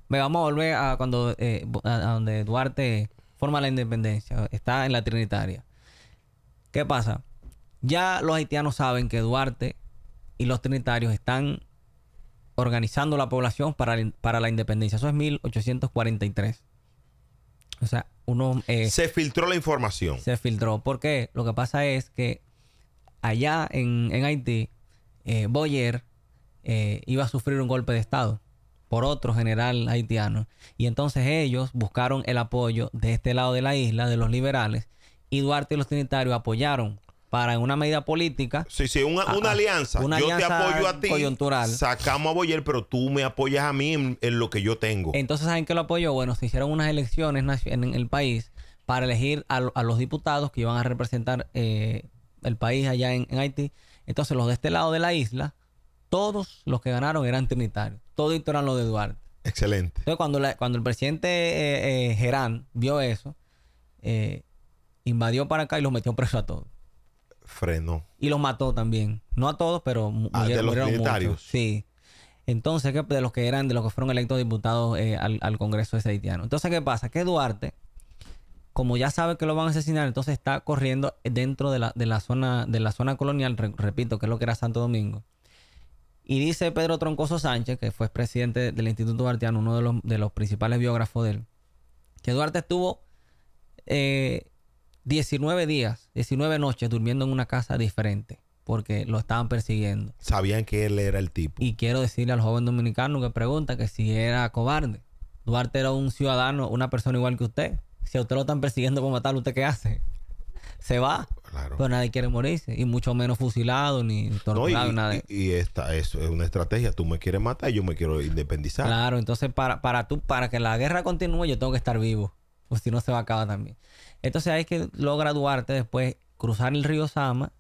Me vamos a volver a cuando eh, donde Duarte forma la independencia, está en la Trinitaria. ¿Qué pasa? Ya los haitianos saben que Duarte y los trinitarios están organizando la población para, para la independencia. Eso es 1843. O sea, uno... Eh, se
filtró la información.
Se filtró. ¿Por qué? Lo que pasa es que allá en, Haití, eh, Boyer eh, iba a sufrir un golpe de Estado por otro general haitiano. Y entonces ellos buscaron el apoyo de este lado de la isla, de los liberales, y Duarte y los trinitarios apoyaron para una medida política. Sí,
sí, una, ah, ah, alianza. yo te apoyo a ti. Sacamos a Boyer, pero tú me apoyas a mí en, lo que yo tengo.
Entonces, ¿saben qué lo apoyó? Bueno, se hicieron unas elecciones en el país para elegir a, los diputados que iban a representar eh, el país allá en, Haití. Entonces, los de este lado de la isla, todos los que ganaron eran trinitarios. Todos eran los de Duarte. Excelente. Entonces, cuando, cuando el presidente eh, eh, Gerán vio eso, invadió para acá y los metió preso a todos frenó. Y los mató también. No a todos, pero ah, de los Sí. Entonces, de los que eran, de los que fueron electos diputados eh, al, Congreso de haitiano. Entonces, ¿qué pasa? Que Duarte, como ya sabe que lo van a asesinar, entonces está corriendo dentro de la, zona, de la zona colonial, repito, que es lo que era Santo Domingo. Y dice Pedro Troncoso Sánchez, que fue presidente del Instituto Duarteano, uno de los, de los principales biógrafos de él, que Duarte estuvo eh, 19 días, 19 noches durmiendo en una casa diferente porque lo estaban persiguiendo.
Sabían que él era el tipo.
Y quiero decirle al joven dominicano que pregunta que si era cobarde. Duarte era un ciudadano, una persona igual que usted. Si a usted lo están persiguiendo por matarlo, ¿usted qué hace? Se va. Claro. Pero nadie quiere morirse. Y mucho menos fusilado, ni torturado,
y, Y, es una estrategia. Tú me quieres matar y yo me quiero independizar. Claro,
entonces para, para, tú, para que la guerra continúe, yo tengo que estar vivo. O si no, se va a acabar también. Entonces ahí es que logra Duarte después cruzar el río Sama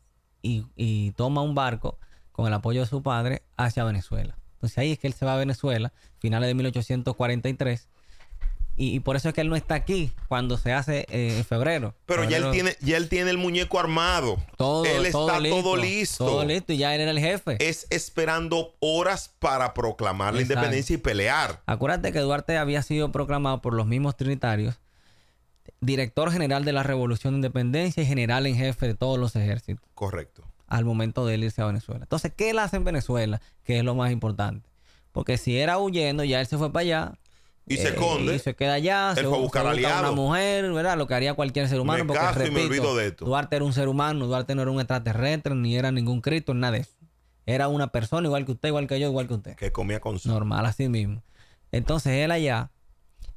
y, toma un barco con el apoyo de su padre hacia Venezuela. Entonces ahí es que él se va a Venezuela, finales de 1843. Y, por eso es que él no está aquí cuando se hace eh, en febrero. Pero ya él
tiene, ya él tiene el muñeco armado. Todo, él está listo, todo listo. Todo listo y ya él era el jefe. Es esperando horas para proclamar la independencia y pelear.
Acuérdate que Duarte había sido proclamado por los mismos trinitarios director general de la Revolución de Independencia y general en jefe de todos los ejércitos. Correcto. Al momento de él irse a Venezuela. Entonces, ¿qué él hace en Venezuela? Que es lo más importante. Porque si era huyendo, ya él se fue para allá. Y se eh, esconde. Y se queda allá. Él se, fue a buscar aliados. la mujer, ¿verdad? Lo que haría cualquier ser humano. y me olvido de esto. Duarte era un ser humano. Duarte no era un extraterrestre, ni era ningún Cristo, nada de eso. Era una persona igual que usted, igual que yo, igual que usted. Que comía con su. Normal, así mismo. Entonces, él allá,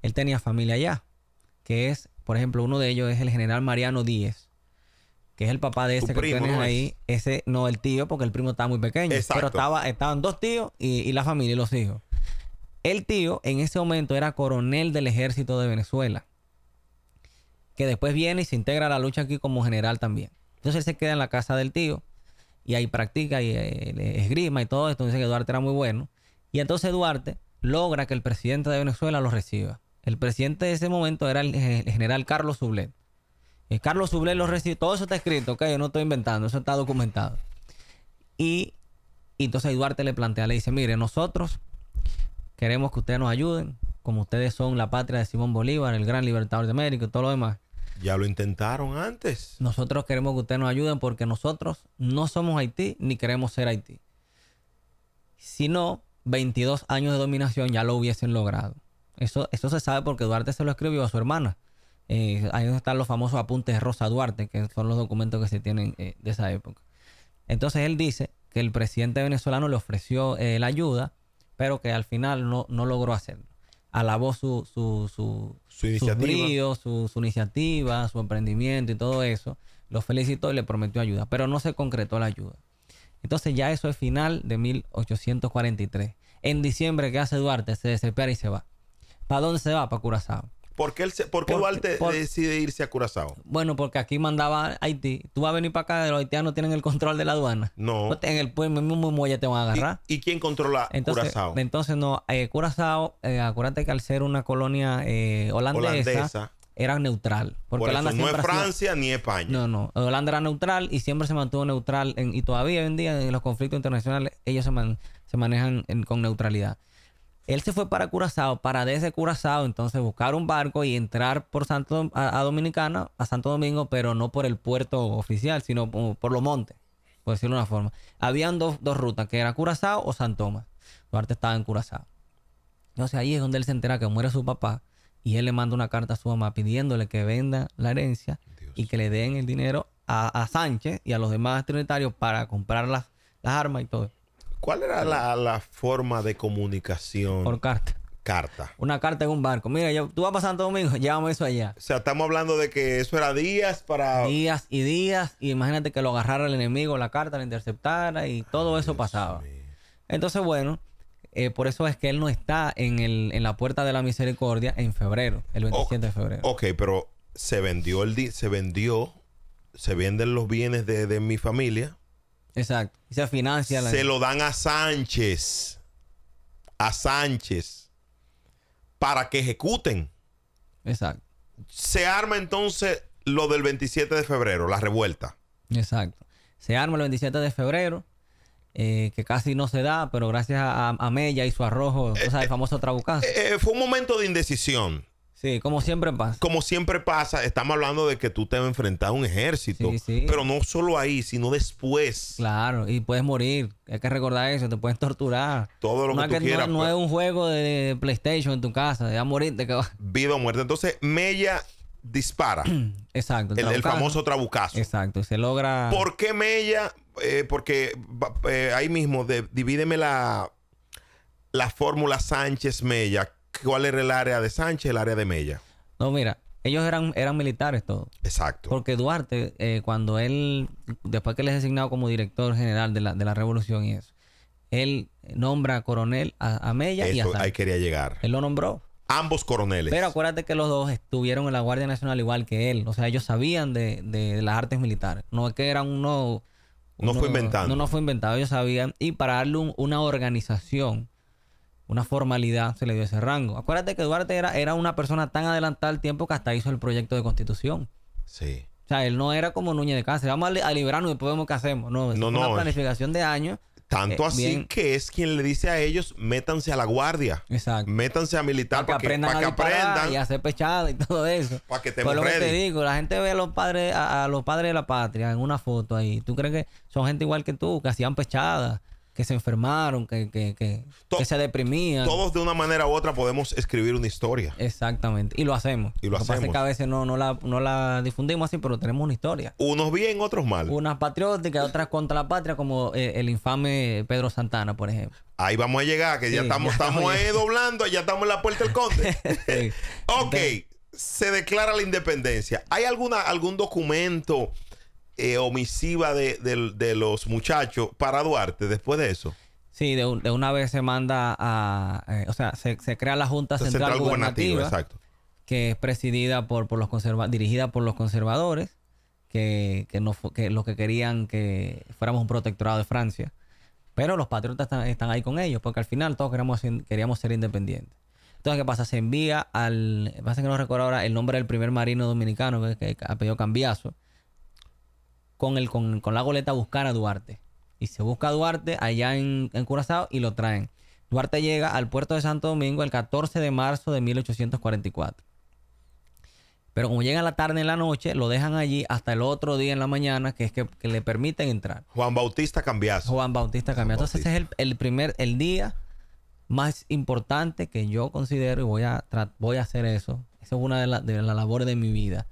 él tenía familia allá, que es por ejemplo, uno de ellos es el general Mariano Díez, que es el papá de ese que tienes ahí. Ese, no el tío, porque el primo estaba muy pequeño. Pero estaba, estaban dos tíos y, la familia y los hijos. El tío en ese momento era coronel del ejército de Venezuela, que después viene y se integra a la lucha aquí como general también. Entonces él se queda en la casa del tío y ahí practica y eh, esgrima y todo esto. Dice que Duarte era muy bueno. Y entonces Duarte logra que el presidente de Venezuela lo reciba. El presidente de ese momento era el, eh, general Carlos Sublet. Eh, Carlos Sublet lo recibió. Todo eso está escrito, ¿ok? Yo no estoy inventando, eso está documentado. Y, y entonces Duarte le plantea, le dice, mire, nosotros queremos que ustedes nos ayuden, como ustedes son la patria de Simón Bolívar, el gran libertador de América y todo lo demás.
Ya lo intentaron
antes. Nosotros queremos que ustedes nos ayuden porque nosotros no somos Haití ni queremos ser Haití. Si no, 22 años de dominación ya lo hubiesen logrado. Eso, se sabe porque Duarte se lo escribió a su hermana. Eh, ahí están los famosos apuntes de Rosa Duarte, que son los documentos que se tienen eh, de esa época. Entonces él dice que el presidente venezolano le ofreció eh, la ayuda, pero que al final no, no logró hacerlo. Alabó su, su, iniciativa. Su, su iniciativa, su emprendimiento y todo eso. Lo felicitó y le prometió ayuda, pero no se concretó la ayuda. Entonces ya eso es final de 1843. En diciembre, ¿qué hace Duarte? Se desespera y se va. ¿Para dónde se va? Para Curazao.
¿Por qué, él Duarte decide irse a Curazao? Bueno, porque aquí mandaba Haití.
Tú vas a venir para acá, los haitianos tienen el control de la aduana. No. Pues en el, pueblo mismo muelle te van a agarrar.
¿Y, quién controla Curazao?
Entonces, no. Eh, Curazao, eh, acuérdate que al ser una colonia eh, holandesa, era neutral. Porque no es
Francia ni España.
No, no. Holanda era neutral y siempre se mantuvo neutral. y todavía hoy en día en los conflictos internacionales ellos se, manejan con neutralidad. Él se fue para Curazao, para desde Curazao, entonces buscar un barco y entrar por Santo a, Dominicana, a Santo Domingo, pero no por el puerto oficial, sino por, los montes, por decirlo de una forma. Habían dos, rutas, que era Curazao o San Tomás. Duarte estaba en Curazao. Entonces ahí es donde él se entera que muere su papá y él le manda una carta a su mamá pidiéndole que venda la herencia y que le den el dinero a, Sánchez y a los demás trinitarios para comprar las, las armas y todo.
¿Cuál era la, forma de comunicación? Por carta. Carta.
Una carta en un barco. Mira, yo, tú
vas pasando Santo Domingo, llevamos eso allá. O sea, estamos hablando de que eso era días para.
Días y días. Y imagínate que lo agarrara el enemigo, la carta, la interceptara y todo eso pasaba. Entonces, bueno, eh, por eso es que él no está en, el, en la puerta de la misericordia en febrero,
el 27 de febrero. Ok, pero se vendió el se vendió, se venden los bienes de mi familia Exacto. se Se lo dan a Sánchez. A Sánchez. Para que ejecuten. Exacto. Se arma entonces lo del 27 de febrero, la revuelta.
Exacto. Se arma el 27 de febrero. Eh, que casi no se da, pero gracias a, Mella y su arrojo, o eh, sea, eh, el famoso trabucazo.
fue un momento de indecisión. Sí, como siempre pasa. Como siempre pasa, estamos hablando de que tú te vas a enfrentar a un ejército. Pero no solo ahí, sino después.
Claro, y puedes morir. Hay que recordar eso, te pueden
torturar. Todo lo que, tú quieras. No, es
pues. un juego de PlayStation en tu casa, de morirte que Vida
o muerte. Entonces, Mella dispara. Exacto. El, famoso trabucazo. Exacto,
se logra. ¿Por
qué Mella? Eh, porque eh, ahí mismo, divídeme la, la fórmula Sánchez-Mella cuál era el área de Sánchez, el área de Mella.
No, mira, ellos eran, eran militares todos. Exacto. Porque Duarte, eh, cuando él, después que él es designado como director general de la, de la revolución y eso, él nombra coronel a, Mella y a Sánchez.
Ahí quería llegar. Él lo nombró. Ambos coroneles. Pero
acuérdate que los dos estuvieron en la Guardia Nacional igual que él. O sea, ellos sabían de, las artes militares. No es que eran uno... no fue inventado. No, no fue inventado. Ellos sabían. Y para darle una organización una formalidad se le dio ese rango. Acuérdate que Duarte era, era una persona tan adelantada al tiempo que hasta hizo el proyecto de constitución. Sí. O sea, él no era como Núñez de Cáceres.
Vamos a, liberarnos y después vemos qué hacemos. No, no, no una planificación de años. Tanto eh, así que es quien le dice a ellos, métanse a la guardia. Exacto. Métanse a militar para que, para que, aprendan, para que aprendan. Y hacer pechada y todo eso. Para que te lo que te digo, la gente ve a los
padres, a, los padres de la patria en una foto ahí. ¿Tú crees que son gente igual que tú, que hacían pechadas? que se enfermaron, que, que, que,
se deprimían. Todos de una manera u otra podemos escribir una historia. Exactamente.
Y lo hacemos. Y lo, hacemos. a veces no, no, la, no la difundimos así, pero tenemos una historia.
Unos bien, otros
mal. Unas patrióticas, otras contra la patria, como eh, el infame Pedro Santana, por ejemplo.
Ahí vamos a llegar, que ya estamos, estamos doblando, ya estamos en la puerta del conde. ok, se declara la independencia. ¿Hay alguna, algún documento? Eh, omisiva de, los muchachos para Duarte después de eso. Sí, de,
una vez se manda a. Eh, o sea, se, crea la Junta Central, Gubernativa, exacto. que es presidida por, los conservadores, dirigida por los conservadores, que, no, que los que querían que fuéramos un protectorado de Francia. Pero los patriotas están, ahí con ellos, porque al final todos queríamos, queríamos ser independientes. Entonces, ¿qué pasa? Se envía al. Pasa que no recuerdo ahora el nombre del primer marino dominicano, que, que apellido Cambiazo con, el, con, la goleta buscar a Duarte. Y se busca a Duarte allá en, en Curazao y lo traen. Duarte llega al puerto de Santo Domingo el 14 de marzo de 1844. Pero como llega la tarde en la noche, lo dejan allí hasta el otro día en la mañana, que es que, le permiten entrar. Juan Bautista Cambias. Juan Bautista Cambiazo. Entonces ese es el, primer, el día más importante que yo considero y voy a, voy a hacer eso. Esa es una de, las la labores de mi vida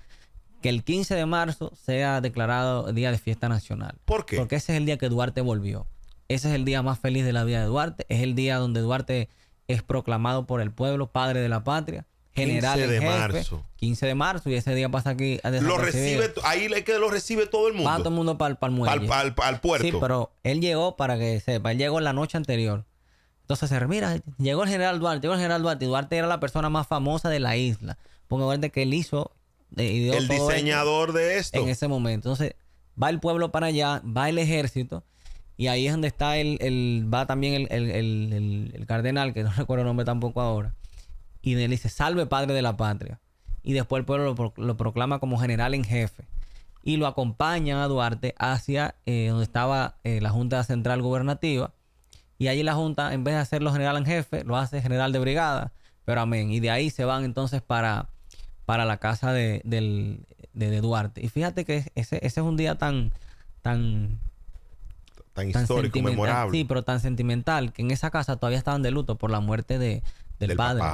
que el 15 de marzo sea declarado Día de Fiesta Nacional. ¿Por qué? Porque ese es el día que Duarte volvió. Ese es el día más feliz de la vida de Duarte. Es el día donde Duarte es proclamado por el pueblo padre de la patria. General 15 de marzo. 15 de marzo y ese día pasa aquí. lo recibe,
ahí es que lo recibe todo el mundo. Va todo el mundo para el muelle. puerto. Sí, pero
él llegó para que sepa, él llegó la noche anterior. Entonces, mira, llegó el general Duarte, llegó el general Duarte. Duarte era la persona más famosa de la isla. Pongo Duarte que él hizo el diseñador
de esto. En ese
momento. Entonces, va el pueblo para allá, va el ejército. Y ahí es donde está el, va también el, el, cardenal, que no recuerdo el nombre tampoco ahora. Y él dice, salve padre de la patria. Y después el pueblo lo, proclama como general en jefe. Y lo acompaña a Duarte hacia eh, donde estaba eh, la Junta Central Gubernativa. Y allí la Junta, en vez de hacerlo general en jefe, lo hace general de brigada. Pero amén. Y de ahí se van entonces para para la casa de, Duarte. Y fíjate que ese, ese, es un día tan... tan Tan histórico, memorable. Sí, pero tan sentimental que en esa casa todavía estaban de luto por la muerte de, del, padre.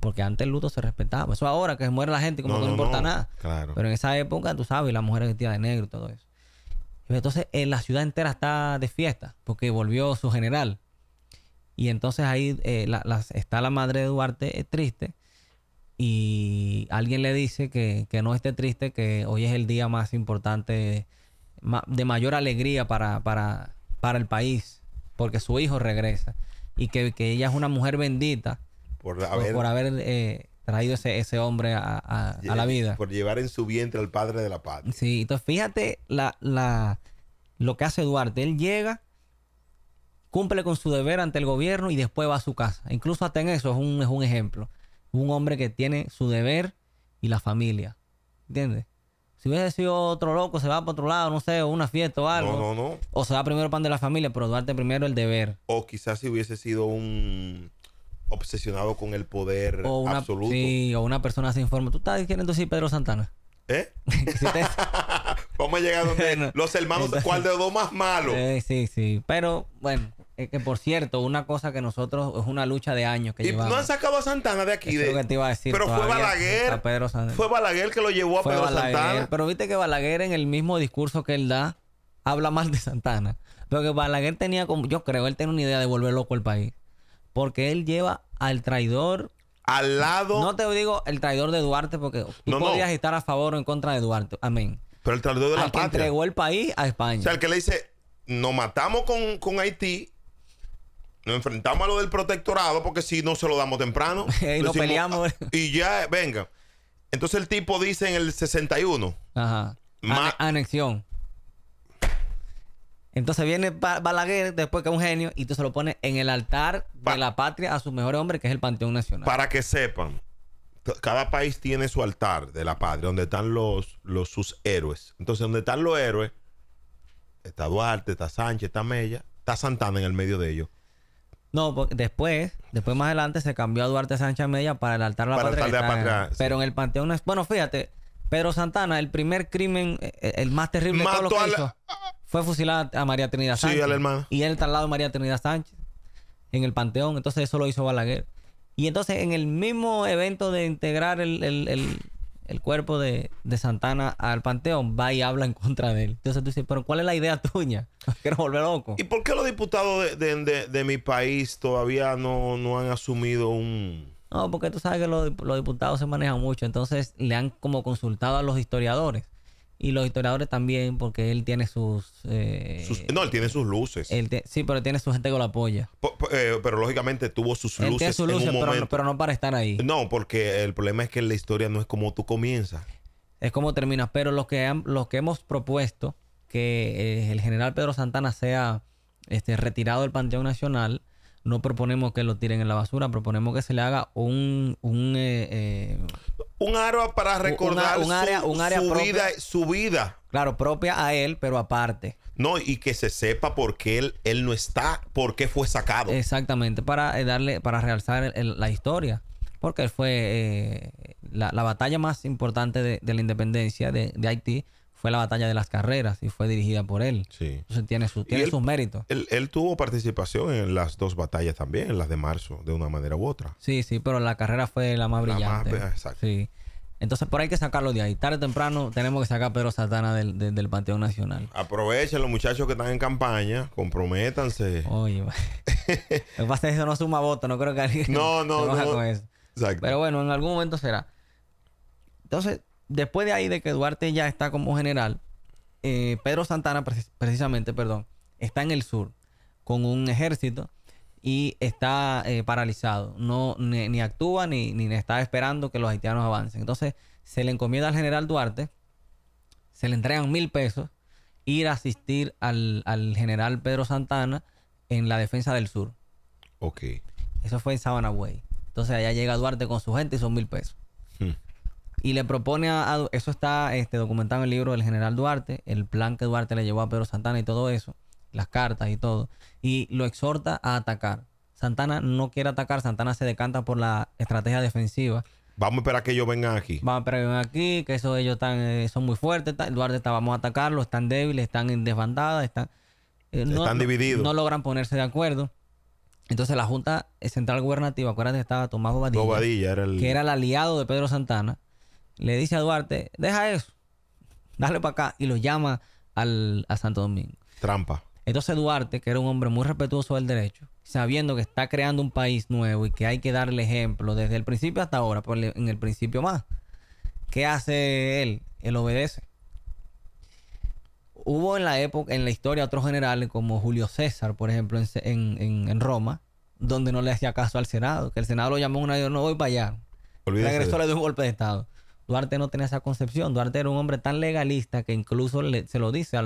Porque antes el luto se respetaba. Eso ahora que muere la gente, como no, que importa nada. Claro. Pero en esa época, tú sabes, las mujeres vestidas de negro y todo eso. Entonces, eh, la ciudad entera está de fiesta porque volvió su general. Y entonces ahí eh, está la madre de Duarte eh, triste y alguien le dice que, no esté triste, que hoy es el día más importante, de mayor alegría para, para, el país, porque su hijo regresa y que, ella es una mujer bendita por haber, por, haber eh, traído ese, ese hombre a, la vida.
Por llevar en su vientre al padre de la patria.
Sí, entonces fíjate la, lo que hace Duarte. Él llega, cumple con su deber ante el gobierno y después va a su casa. Incluso hasta en eso es un, es un ejemplo un hombre que tiene su deber y la familia. ¿Entiendes? Si hubiese sido otro loco, se va para otro lado, no sé, o una fiesta o algo. No, no, no. O se va primero pan de la familia, pero Duarte primero el deber.
O quizás si hubiese sido un obsesionado con el poder absoluto. Sí, o una
persona sin forma. ¿Tú estás diciendo sí Pedro Santana?
¿Eh? ¿Cómo Vamos a donde los hermanos, ¿cuál de dos más malos? Sí,
eh, sí, sí. Pero bueno, eh, que por cierto, una cosa que nosotros es una lucha de años que y no han
sacado a Santana de aquí. que
Pero fue Balaguer. Fue
Balaguer que lo llevó a Pedro Santana.
Pero viste que Balaguer en el mismo discurso que él da habla mal de Santana. Pero que Balaguer tenía como, yo creo, él tenía una idea de volver loco el país. Porque él lleva al traidor al lado. No te digo el traidor de Duarte porque
no, podías estar a favor o en contra de Duarte. Amén. Pero el traidor de la entregó el país a España. O sea, el que le dice, nos matamos con, con Haití nos enfrentamos a lo del protectorado porque si no se lo damos temprano. y peleamos. Ah, y ya, venga. Entonces el tipo dice en el 61.
Ajá. anexión. Entonces viene Balaguer después que es un genio y tú se lo pones en el altar de la patria a su mejor hombre que es el Panteón Nacional.
Para que sepan, cada país tiene su altar de la patria donde están los, sus héroes. Entonces donde están los héroes, está Duarte, está Sánchez, está Mella, está Santana en el medio de ellos.
No, después, después más adelante se cambió a Duarte Sánchez Media para el altar la patria. de la pero en el panteón no es. Bueno, fíjate, Pedro Santana, el primer crimen, eh, eh, el más terrible de que hizo, fue fusilar a María Trinidad Sánchez. Sí, al hermano. Y él está al María Trinidad Sánchez en el panteón. Entonces eso lo hizo Balaguer. Y entonces en el mismo evento de integrar el, el el cuerpo de, Santana al Panteón, va y habla en contra de él. Entonces tú dices,
pero ¿cuál es la idea tuya? Quiero volver loco. ¿Y por qué los diputados de, mi país todavía no, han asumido un...?
No, porque tú sabes que los, los diputados se manejan mucho, entonces le han como consultado a los historiadores y los historiadores también, porque él tiene sus... Eh, no, él tiene sus luces. sí, pero tiene su gente que lo apoya.
Eh, pero lógicamente tuvo sus luces. luces, pero, No, para estar ahí. No, porque el problema es que la historia no es como tú comienzas.
Es como terminas. Pero lo que, los que hemos propuesto que eh, el general Pedro Santana sea este, retirado del Panteón Nacional no proponemos que lo tiren en la basura, proponemos que se le haga un... Un, eh, eh
un para recordar su, vida, su vida. Claro, propia a él, pero aparte. No, y que se sepa por qué él, él no está, por qué fue sacado. Exactamente,
para eh, darle, para realzar la historia. Porque fue eh, la, batalla más importante de, la independencia de Haití fue la batalla de las carreras y fue dirigida por él. Sí. Entonces tiene, tiene sus méritos.
Él, tuvo participación en las dos batallas también, en las de marzo, de una manera u otra.
Sí, sí, pero la carrera fue la más la brillante. exacto. Sí. Entonces, por ahí hay que sacarlo de ahí. Tarde o temprano tenemos que sacar a Pedro Santana del, Panteón Nacional.
Aprovechen los muchachos que están en campaña, comprométanse. Oye,
lo que pasa es eso no suma voto,
no creo que alguien no, no, no. eso. Exacto. Pero bueno, en algún momento será.
Entonces, después de ahí, de que Duarte ya está como general, eh, Pedro Santana, precisamente, perdón, está en el sur con un ejército y está eh, paralizado. No, ni, actúa ni, ni, está esperando que los haitianos avancen. Entonces se le encomienda al general Duarte, se le entregan mil pesos, ir a asistir al, general Pedro Santana en la defensa del sur. Ok. Eso fue en Sabana Entonces allá llega Duarte con su gente y son mil pesos. Hmm y le propone a, eso está este, documentado en el libro del general Duarte, el plan que Duarte le llevó a Pedro Santana y todo eso, las cartas y todo, y lo exhorta a atacar. Santana no quiere atacar, Santana se decanta por la estrategia defensiva.
Vamos a esperar que ellos vengan aquí.
Vamos a esperar que vengan aquí, que eso, ellos están, eh, son muy fuertes. Duarte está, vamos a atacarlos, están débiles, están en desbandada, están, eh, están divididos. No, logran ponerse de acuerdo. Entonces la Junta Central Gubernativa, acuérdate estaba Tomás Bobadilla, que era el aliado de Pedro Santana, le dice a Duarte, deja eso, dale para acá, y lo llama al, a Santo Domingo. Trampa. Entonces Duarte, que era un hombre muy respetuoso del derecho, sabiendo que está creando un país nuevo y que hay que darle ejemplo desde el principio hasta ahora, pues en el principio más, ¿qué hace él? Él obedece. Hubo en la época, en la historia, otros generales como Julio César, por ejemplo, en, Roma, donde no le hacía caso al Senado, que el Senado lo llamó una vez, no voy para allá. El agresor le dio un golpe de Estado. Duarte no tenía esa concepción. Duarte era un hombre tan legalista que incluso se lo dice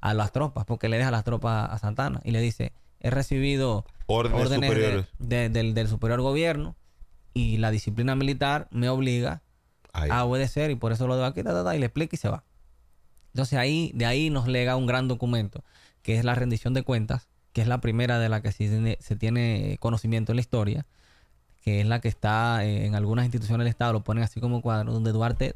a, las tropas, porque le deja las tropas a Santana y le dice, he recibido órdenes, del, superior gobierno y la disciplina militar me obliga a obedecer y por eso lo dejo aquí, y le explica y se va. Entonces ahí, de ahí nos lega un gran documento, que es la rendición de cuentas, que es la primera de la que se tiene conocimiento en la historia, que es la que está eh, en algunas instituciones del Estado, lo ponen así como cuadro, donde Duarte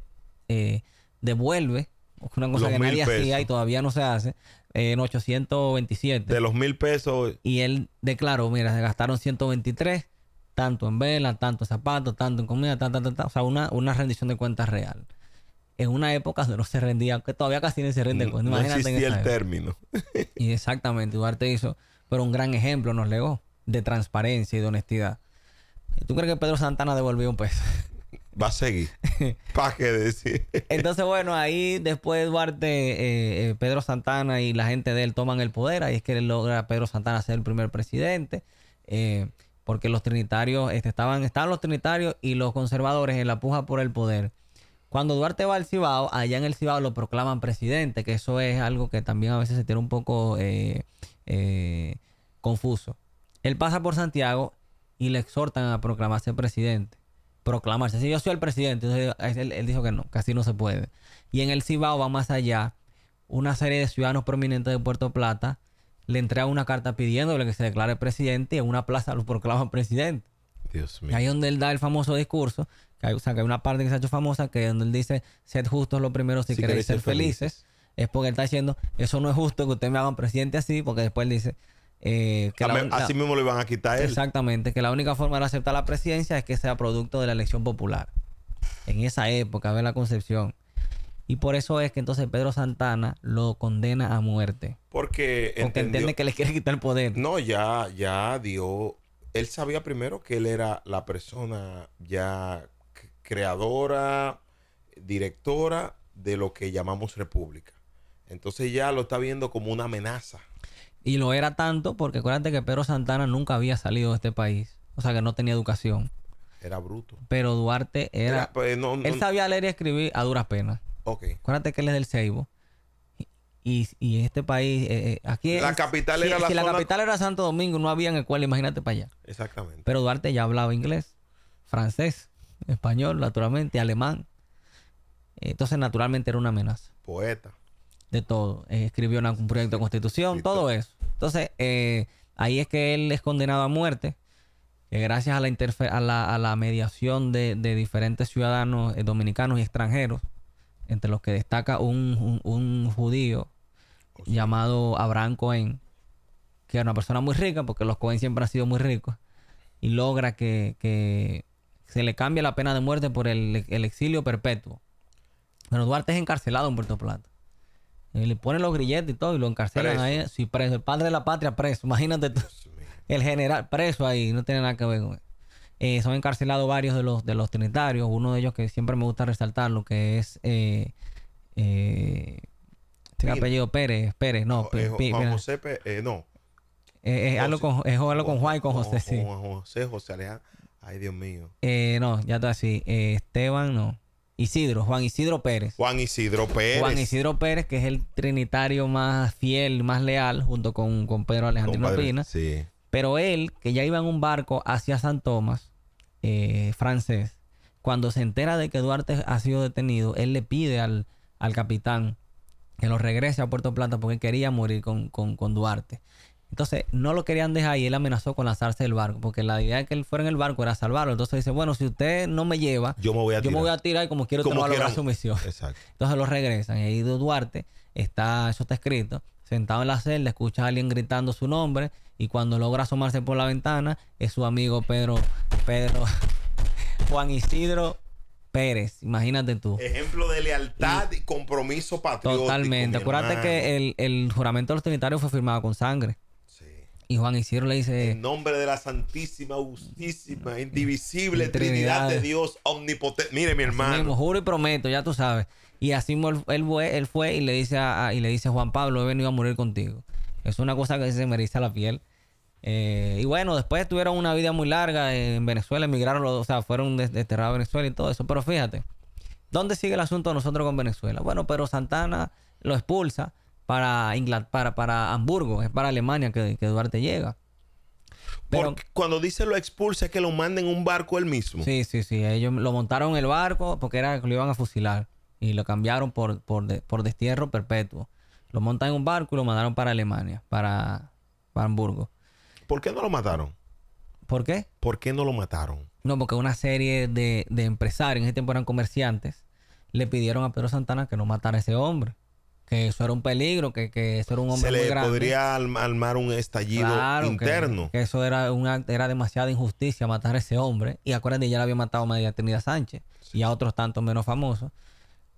eh, devuelve, una cosa que nadie hacía y todavía no se hace, eh, en 827. De los mil pesos. Y él declaró, mira, se gastaron 123, tanto en vela, tanto en zapatos, tanto en comida, ta, ta, ta, o sea, una, una rendición de cuentas real. En una época donde no se rendía, que todavía casi ni se rende. cuentas. No, el término. y exactamente, Duarte hizo, pero un gran ejemplo nos legó de transparencia y de honestidad. ¿Tú crees que Pedro Santana devolvió un peso? Va a seguir.
¿Para qué decir?
Entonces, bueno, ahí después Duarte, eh, eh, Pedro Santana y la gente de él toman el poder. Ahí es que logra Pedro Santana ser el primer presidente. Eh, porque los trinitarios, este, estaban, estaban los trinitarios y los conservadores en la puja por el poder. Cuando Duarte va al Cibao, allá en el Cibao lo proclaman presidente, que eso es algo que también a veces se tiene un poco confuso. Él pasa por Santiago, y le exhortan a proclamarse presidente. Proclamarse. Si yo soy el presidente, él, dijo que no, casi no se puede. Y en el Cibao va más allá. Una serie de ciudadanos prominentes de Puerto Plata le entregan una carta pidiéndole que se declare presidente y en una plaza lo proclaman presidente. Dios mío. Y ahí donde él da el famoso discurso, que hay, que una parte que se ha hecho famosa, que donde él dice, sed justos los lo si, si queréis, ser felices. felices. Es porque él está diciendo, eso no es justo que ustedes me hagan presidente así, porque después él dice, eh, así
mismo lo iban a quitar él.
Exactamente, que la única forma de aceptar la presidencia es que sea producto de la elección popular. En esa época, ve la concepción. Y por eso es que entonces Pedro Santana lo condena a muerte.
Porque, entiende que le quiere quitar el poder. No, ya, ya dio. Él sabía primero que él era la persona ya creadora, directora de lo que llamamos república. Entonces ya lo está viendo como una amenaza.
Y lo era tanto porque acuérdate que Pedro Santana nunca había salido de este país. O sea que no tenía educación. Era bruto. Pero Duarte era. Pues, él sabía leer y escribir a duras penas. Ok. Acuérdate que él es del Ceibo. Y, y este país, eh, eh, aquí la capital era la, la capital era Santo Domingo, no había en el cual, imagínate para allá. Exactamente. Pero Duarte ya hablaba inglés, francés, español, naturalmente, alemán. Entonces, naturalmente era una amenaza. Poeta. De todo. Eh, escribió en un proyecto de constitución, todo eso. Entonces, eh, ahí es que él es condenado a muerte. gracias a la, mediación de, diferentes ciudadanos eh, dominicanos y extranjeros, entre los que destaca un, judío oh, llamado Abraham Cohen, que era una persona muy rica, porque los Cohen siempre han sido muy ricos, y logra que, se le cambie la pena de muerte por el, el exilio perpetuo. Pero Duarte es encarcelado en Puerto Plata le ponen los grilletes y todo y lo encarcelan ahí. Sí, preso. El padre de la patria preso. Imagínate tú. El general preso ahí. No tiene nada que ver con eso. Eh, son encarcelados varios de los, de los trinitarios. Uno de ellos que siempre me gusta resaltar lo que es... Eh, tiene eh, apellido Pérez. Pérez, no. Juan
José no.
es jugarlo con, con Juan y con José, sí.
José, José Alejandro. Ay, Dios mío.
Eh, no, ya está así. Esteban, no. Isidro,
Juan Isidro Pérez. Juan Isidro Pérez. Juan Isidro Pérez, que es el
trinitario más fiel, más leal, junto con, con Pedro Alejandro Pina. Pero él, que ya iba en un barco hacia San Tomás, eh, francés, cuando se entera de que Duarte ha sido detenido, él le pide al, al capitán que lo regrese a Puerto Plata porque quería morir con, con Duarte. Entonces, no lo querían dejar y él amenazó con lanzarse del barco, porque la idea de que él fuera en el barco era salvarlo. Entonces dice, bueno, si usted no me lleva, yo me voy a, tirar. y como quiero, como la lograr su misión. Exacto. Entonces lo regresan. Y ahí Duarte está, eso está escrito, sentado en la celda, escucha a alguien gritando su nombre y cuando logra asomarse por la ventana es su amigo Pedro, Pedro,
Juan Isidro
Pérez, imagínate tú.
Ejemplo de lealtad y, compromiso patriótico. Totalmente. Acuérdate que
el, el juramento de los trinitarios fue firmado con sangre. Y Juan Isidro le dice... En
nombre de la Santísima, Justísima, mm, Indivisible, Trinidad, de Dios, Omnipotente. Mire, mi hermano. Lo juro
y prometo, ya tú sabes. Y así él, fue, y le dice a, y le dice Juan Pablo, he venido a morir contigo. Es una cosa que se me la piel. Eh, y bueno, después tuvieron una vida muy larga en Venezuela, emigraron, o sea, fueron desterrados a Venezuela y todo eso. Pero fíjate, ¿dónde sigue el asunto nosotros con Venezuela? Bueno, pero Santana lo expulsa para, Inglaterra, para, para Hamburgo, es para Alemania que, Duarte llega.
cuando dice lo expulsa es que lo manden en un barco él mismo. Sí,
sí, sí. Ellos lo montaron en el barco porque era que lo iban a fusilar. Y lo cambiaron por, por, destierro perpetuo. Lo montan en un barco y lo mandaron para Alemania, para, Hamburgo.
¿Por qué no lo mataron? ¿Por qué? ¿Por qué no lo mataron?
No, porque una serie de, de empresarios, en ese tiempo eran comerciantes, le pidieron a Pedro Santana que no matara a ese hombre que eso era un peligro, que, eso era un hombre Se le podría
armar un estallido interno.
Que, eso era una, era demasiada injusticia matar a ese hombre. Y acuérdense, ya le había matado a María Tenida Sánchez y a otros tantos menos famosos.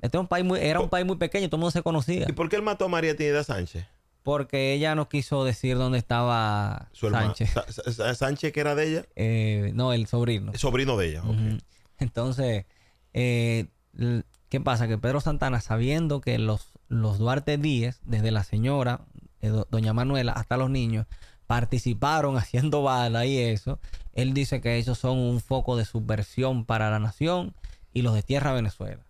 Este un país muy, era un país muy pequeño, todo el mundo se conocía. ¿Y
por qué él mató a María Trinidad Sánchez?
Porque ella no quiso decir dónde estaba Sánchez.
¿Sánchez que era de ella?
Eh, no, el sobrino. El sobrino de ella, Entonces, eh, ¿qué pasa? Que Pedro Santana, sabiendo que los los Duarte Díez, desde la señora, eh, doña Manuela, hasta los niños, participaron haciendo bala y eso. Él dice que ellos son un foco de subversión para la nación y los de tierra Venezuela.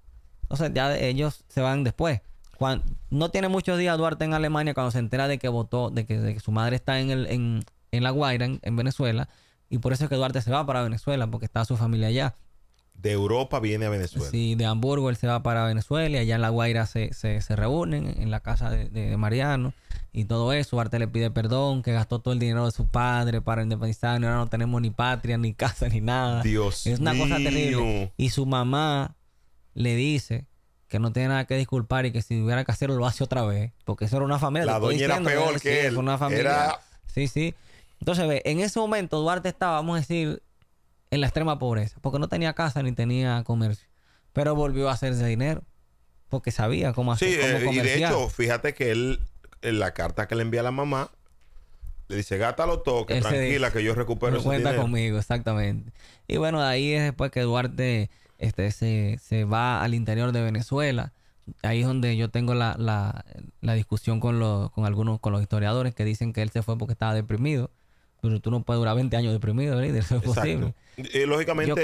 Entonces ya ellos se van después. no tiene muchos días Duarte en Alemania cuando se entera de que votó, de que, su madre está en, el, La Guaira, en, en Venezuela, y por eso es que Duarte se va para Venezuela, porque está su familia allá
de Europa viene a Venezuela. Sí, de
Hamburgo él se va para Venezuela y allá en La Guaira se, se, reúnen en la casa de, Mariano y todo eso. Duarte le pide perdón, que gastó todo el dinero de su padre para ...y Ahora no tenemos ni patria, ni casa, ni nada. Dios Es una cosa terrible. Y su mamá le dice que no tiene nada que disculpar y que si hubiera que hacerlo lo hace otra vez. Porque eso era una familia. La doña era peor que él. Una familia. Sí, sí. Entonces, ve, en ese momento Duarte estaba, vamos a decir, en la extrema pobreza, porque no tenía casa ni tenía comercio, pero volvió a hacerse dinero, porque sabía cómo hacer sí, eh, y de hecho,
fíjate que él, en la carta que le envía a la mamá, le dice, gata lo que tranquila, que yo recupero ese cuenta
conmigo, exactamente. Y bueno, de ahí es después que Duarte este, se, va al interior de Venezuela. Ahí es donde yo tengo la, la discusión con, con algunos, con los historiadores que dicen que él se fue porque estaba deprimido tú no puedes durar 20 años deprimido, líder, eso es posible. lógicamente,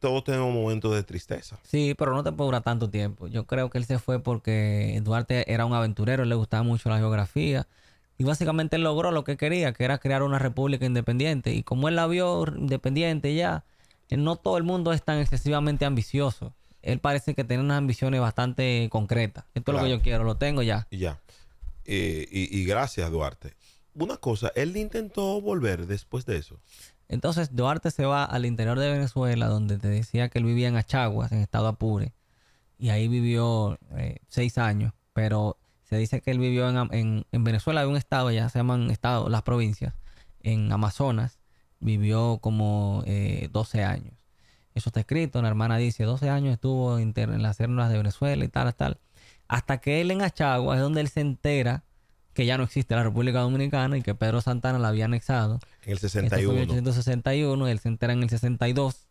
todos, Tenemos, momentos de tristeza.
Sí, pero no te puede durar tanto tiempo. Yo creo que él se fue porque Duarte era un aventurero, le gustaba mucho la geografía. Y básicamente él logró lo que quería, que era crear una república independiente. Y como él la vio independiente ya, eh, no todo el mundo es tan excesivamente ambicioso. Él parece que tiene unas ambiciones bastante concretas. Esto es lo que yo quiero, lo tengo ya.
Ya. Eh, y, y gracias, Duarte una cosa, él intentó volver después de eso.
Entonces Duarte se va al interior de Venezuela, donde te decía que él vivía en Achaguas, en estado Apure, y ahí vivió eh, seis años, pero se dice que él vivió en, en, en Venezuela, de un estado, ya se llaman estados, las provincias, en Amazonas, vivió como 12 eh, años. Eso está escrito, una hermana dice, 12 años estuvo en las células de Venezuela y tal, tal. Hasta que él en Achagua es donde él se entera que ya no existe la República Dominicana y que Pedro Santana la había anexado. En el 61. En 1861, él se entera en el 62.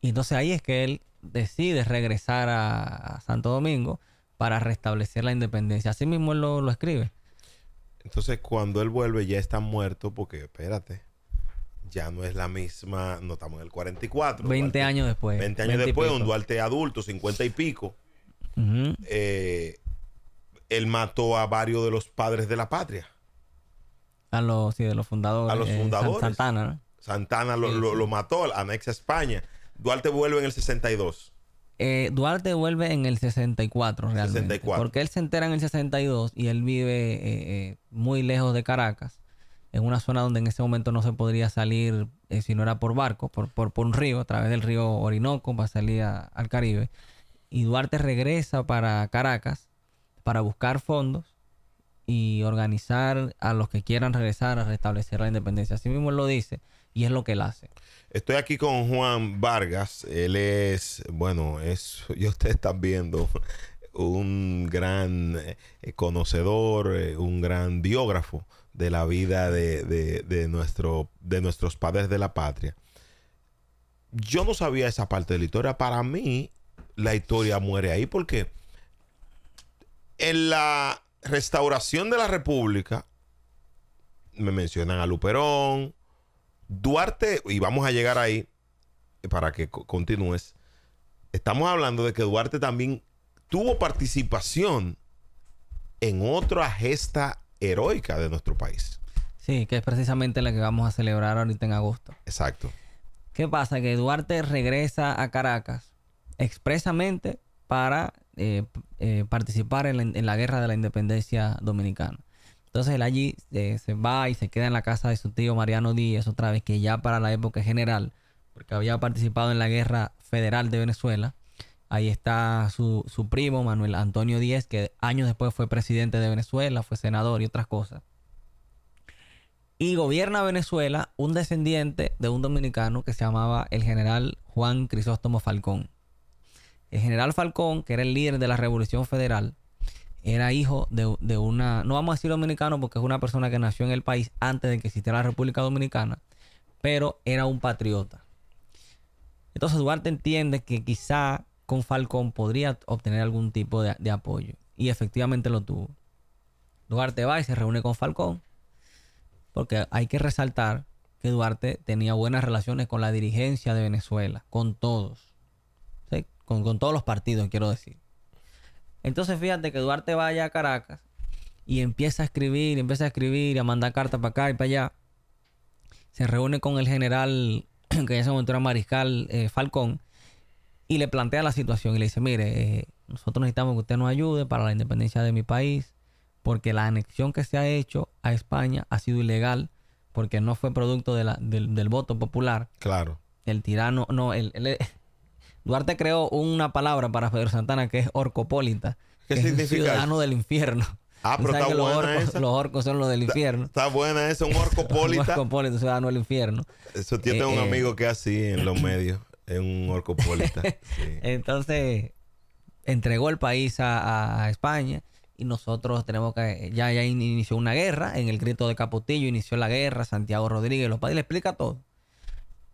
Y entonces ahí es que él decide regresar a, Santo Domingo para restablecer la independencia. Así mismo él lo, escribe.
Entonces cuando él vuelve ya está muerto porque, espérate, ya no es la misma, no estamos en el 44. 20 años después. 20 años después, un Duarte adulto, 50 y pico. eh, él mató a varios de los padres de la patria.
A los, sí, de los fundadores. A los eh, fundadores. Santana,
¿no? Santana lo, Lo, mató, anexa España. Duarte vuelve en el 62.
Eh, Duarte vuelve en el 64, realmente. Porque él se entera en el 62 y él vive eh, eh, muy lejos de Caracas, en una zona donde en ese momento no se podría salir si no era por barco, por, por, por, un río, a través del río Orinoco, para salir al Caribe. Y Duarte regresa para Caracas para buscar fondos y organizar a los que quieran regresar a restablecer la independencia. Así mismo lo dice y es lo que él hace.
Estoy aquí con Juan Vargas. Él es, bueno, es, yo ustedes están viendo, un gran eh, conocedor, eh, un gran biógrafo de la vida de, nuestro, de nuestros padres de la patria. Yo no sabía esa parte de la historia. Para mí, la historia muere ahí porque en la restauración de la República, me mencionan a Luperón, Duarte, y vamos a llegar ahí para que continúes. Estamos hablando de que Duarte también tuvo participación en otra gesta heroica de nuestro país.
Sí, que es precisamente la que vamos a celebrar ahorita en agosto. Exacto. ¿Qué pasa? Que Duarte regresa a Caracas expresamente para eh, eh, participar en la, guerra de la independencia dominicana. Entonces él allí eh, se va y se queda en la casa de su tío Mariano Díaz otra vez, que ya para la época general, porque había participado en la guerra federal de Venezuela. Ahí está su, primo Manuel Antonio Díez que años después fue presidente de Venezuela, fue senador y otras cosas. Y gobierna Venezuela un descendiente de un dominicano que se llamaba el general Juan Crisóstomo Falcón. El general Falcón, que era el líder de la Revolución Federal, era hijo de, una, no vamos a decir dominicano porque es una persona que nació en el país antes de que existiera la República Dominicana, pero era un patriota. Entonces Duarte entiende que quizá con Falcón podría obtener algún tipo de, de apoyo y efectivamente lo tuvo. Duarte va y se reúne con Falcón porque hay que resaltar que Duarte tenía buenas relaciones con la dirigencia de Venezuela, con todos. Con, todos los partidos, quiero decir. Entonces fíjate que Duarte vaya a Caracas y empieza a escribir, empieza a escribir, a mandar cartas para acá y para allá. Se reúne con el general, que en ese momento era mariscal eh, Falcón, y le plantea la situación y le dice, mire, eh, nosotros necesitamos que usted nos ayude para la independencia de mi país, porque la anexión que se ha hecho a España ha sido ilegal, porque no fue producto del, voto popular. Claro. El tirano, no, el, Duarte creó una palabra para Pedro Santana que es orcopólita. significa? ciudadano del infierno.
Ah, pero está buena los, orcos,
los orcos son los del infierno. Está, buena eso un orcopólita. un orcopólita, ciudadano del infierno.
Eso tiene un eh, eh. amigo que así en los medios, es un orcopólita.
Entonces, entregó el país a, España y nosotros tenemos que. Ya, ya inició una guerra, en el grito de Caputillo inició la guerra, Santiago Rodríguez, los padres, le explica todo.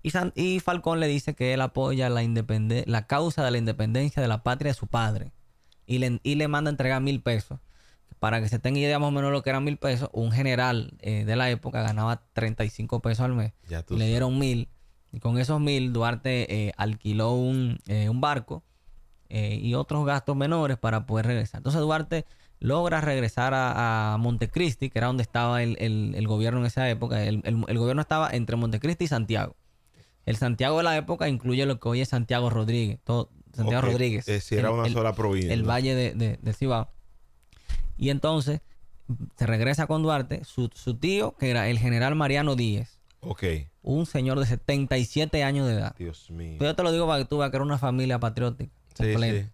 Y, Falcón le dice que él apoya la, causa de la independencia de la patria de su padre. Y le, manda a entregar mil pesos. Para que se tenga idea más o menos lo que eran mil pesos, un general eh, de la época ganaba 35 pesos al mes. y le dieron mil. Y con esos mil, Duarte eh, alquiló un, eh, barco y otros gastos menores para poder regresar. Entonces Duarte logra regresar a, Montecristi, que era donde estaba el, gobierno en esa época. el, gobierno estaba entre Montecristi y Santiago. El Santiago de la época incluye lo que hoy es Santiago Rodríguez. Todo, Santiago Rodríguez. Eh, era una sola provincia. El valle de, Cibao. Y entonces se regresa con Duarte, su, tío, que era el general Mariano Díez. Ok. Un señor de 77 años de edad. Dios mío. yo te lo digo para que tú veas que era una familia patriótica. Sí, sí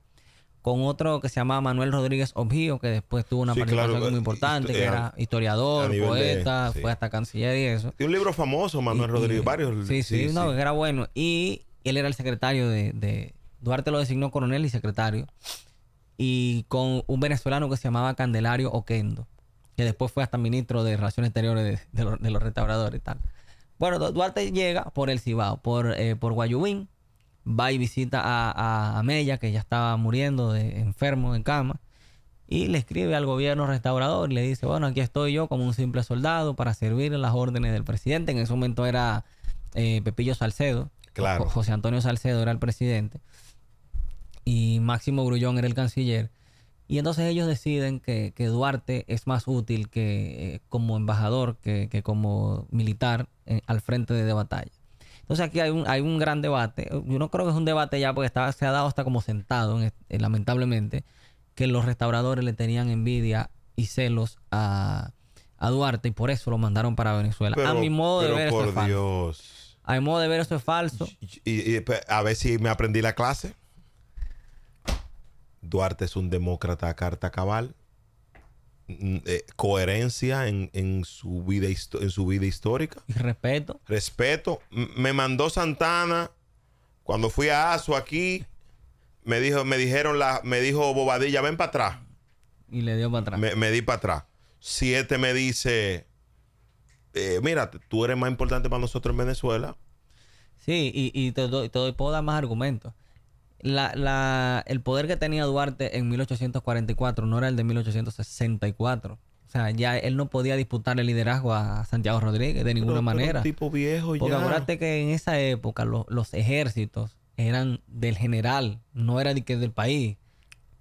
con otro que se llamaba Manuel Rodríguez Objío, que después tuvo una participación muy eh, importante, que eh, era historiador, poeta, fue hasta canciller y eso. Y un libro famoso, Manuel Rodríguez, varios. Sí, sí, sí no, que era bueno. Y él era el secretario de, Duarte lo designó coronel y secretario. Y con un venezolano que se llamaba Candelario Oquendo, que después fue hasta ministro de Relaciones Exteriores de, los restauradores y tal. Bueno, Duarte llega por el Cibao, por, eh, por Guayubín, va y visita a, a, Mella, que ya estaba muriendo de enfermo en cama, y le escribe al gobierno restaurador y le dice, bueno, aquí estoy yo como un simple soldado para servir las órdenes del presidente. En ese momento era eh, Pepillo Salcedo. José Antonio Salcedo era el presidente. Y Máximo Grullón era el canciller. Y entonces ellos deciden que, Duarte es más útil que eh, como embajador, que, como militar eh, al frente de batalla. Entonces aquí hay un, hay un gran debate. Yo no creo que es un debate ya porque se ha dado hasta como sentado, este, eh, lamentablemente, que los restauradores le tenían envidia y celos a, Duarte y por eso lo mandaron para Venezuela. a mi modo de ver, eso es
falso. A mi modo de ver, eso es falso. Y, pues, a ver si me aprendí la clase. Duarte es un demócrata a carta cabal. Mm, eh, coherencia en, su vida en su vida histórica. Y respeto. Respeto. me mandó Santana cuando fui a ASO aquí. Me dijo, me dijeron la, me dijo Bobadilla, ven para atrás. Y le dio para atrás. Me, di para atrás. Siete me dice, eh, mira, tú eres más importante para nosotros en Venezuela.
Sí, y, y te, puedo dar más argumentos la, el poder que tenía Duarte en 1844 no era el de 1864. O sea, ya él no podía disputar el liderazgo a Santiago Rodríguez de ninguna manera. un tipo viejo Porque acuérdate que en esa época los ejércitos eran del general, no era que del país.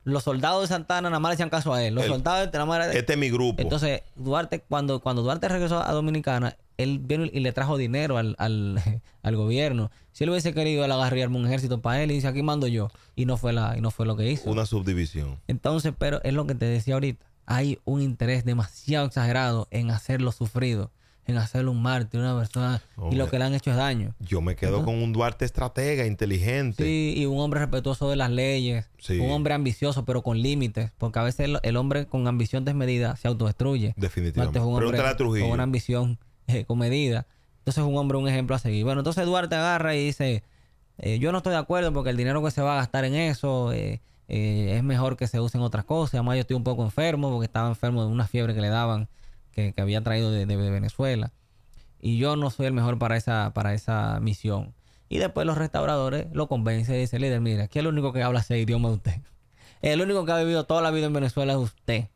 Los soldados de Santana nada más le hacían caso a él. Los soldados de nada Este
es mi grupo. Entonces,
Duarte, cuando, cuando Duarte regresó a Dominicana, él vino y le trajo dinero al, gobierno. Si él hubiese querido, él agarrarme un ejército para él y dice, aquí mando yo. Y no fue, la, y no fue lo que hizo. Una subdivisión. Entonces, pero es lo que te decía ahorita. Hay un interés demasiado exagerado en hacerlo sufrido, en hacerlo un mártir, una persona. y lo que le han hecho es
daño. Yo me quedo con un Duarte estratega, inteligente. Sí, y un hombre respetuoso
de las leyes. Un hombre ambicioso, pero con límites. Porque a veces el, hombre con ambición desmedida se autodestruye. Definitivamente. un hombre con una ambición eh, con medida. Entonces un hombre un ejemplo a seguir. Bueno, entonces Duarte agarra y dice, eh, yo no estoy de acuerdo porque el dinero que se va a gastar en eso eh, es mejor que se usen otras cosas. Además yo estoy un poco enfermo porque estaba enfermo de una fiebre que le daban que, había traído de, Venezuela. Y yo no soy el mejor para esa, para esa misión. Y después los restauradores lo convencen y dicen, líder, mira, aquí el único que habla ese idioma de usted. El único que ha vivido toda la vida en Venezuela es usted.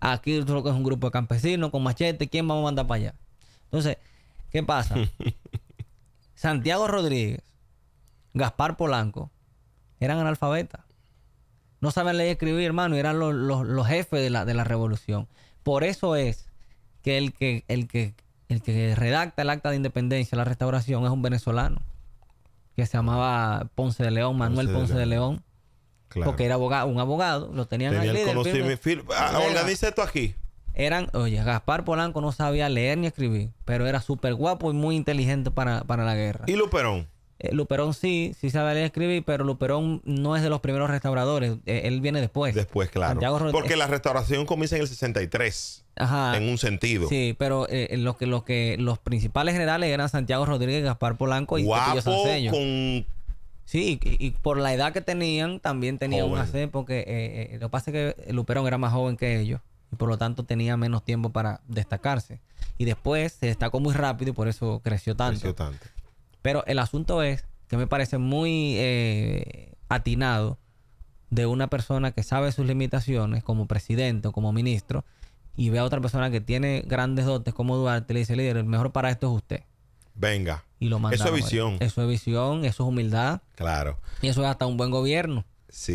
Aquí que es un grupo de campesinos con machete. ¿Quién vamos a mandar para allá? Entonces, ¿qué pasa? Santiago Rodríguez, Gaspar Polanco, eran analfabetas. No saben leer y escribir, hermano, eran los, jefes de la, de la, revolución. Por eso es que el que, el que el que redacta el acta de independencia, la restauración, es un venezolano que se llamaba Ponce de León, Manuel Ponce, de, León. Porque era abogado, un abogado, lo tenían Tenía ahí. dice esto aquí eran, oye, Gaspar Polanco no sabía leer ni escribir, pero era súper guapo y muy inteligente para, la guerra. ¿Y Luperón? Eh, Luperón sí, sí sabe leer y escribir, pero Luperón no es de los primeros restauradores. Eh, él viene después.
Después, claro. Porque la restauración comienza en el 63. Ajá. En un sentido.
Sí, pero eh, eh los, que, los, que, los principales generales eran Santiago Rodríguez, Gaspar Polanco y Guapo Sanseño. con... Sí, y, por la edad que tenían, también tenían una fe porque lo que pasa es que Luperón era más joven que ellos y por lo tanto tenía menos tiempo para destacarse. Y después se destacó muy rápido y por eso creció tanto. Creció tanto. Pero el asunto es que me parece muy eh, atinado de una persona que sabe sus limitaciones como presidente o como ministro y ve a otra persona que tiene grandes dotes como Duarte y le dice, líder, el mejor para esto es usted.
Venga. Y lo manda. Eso es visión.
Eso es visión, eso es humildad. Claro. Y eso es hasta un buen gobierno.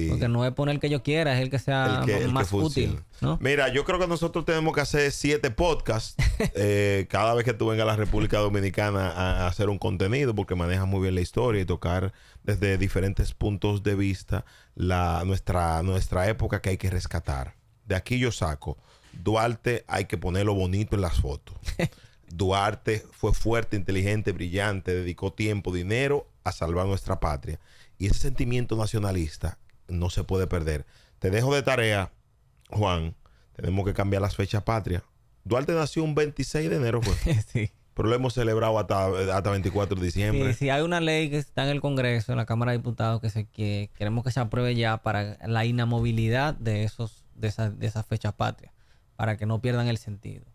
Porque no es poner el que yo quiera, es el que sea más útil.
¿no? Mira, yo creo que nosotros tenemos que hacer siete podcasts eh, cada vez que tú vengas a la República Dominicana a, hacer un contenido, porque manejas muy bien la historia y tocar desde diferentes puntos de vista nuestra, nuestra época que hay que rescatar. De aquí yo saco, Duarte hay que ponerlo bonito en las fotos. Duarte fue fuerte, inteligente, brillante, dedicó tiempo, dinero a salvar nuestra patria. Y ese sentimiento nacionalista no se puede perder. Te dejo de tarea, Juan. Tenemos que cambiar las fechas patrias. Duarte nació un 26 de enero, pues. sí. Pero lo hemos celebrado hasta, hasta 24 de diciembre.
Sí, hay una ley que está en el Congreso, en la Cámara de Diputados, que, se, que queremos que se apruebe ya para la inamovilidad de, esos, de, esas, de esas fechas patrias, para que no pierdan el sentido.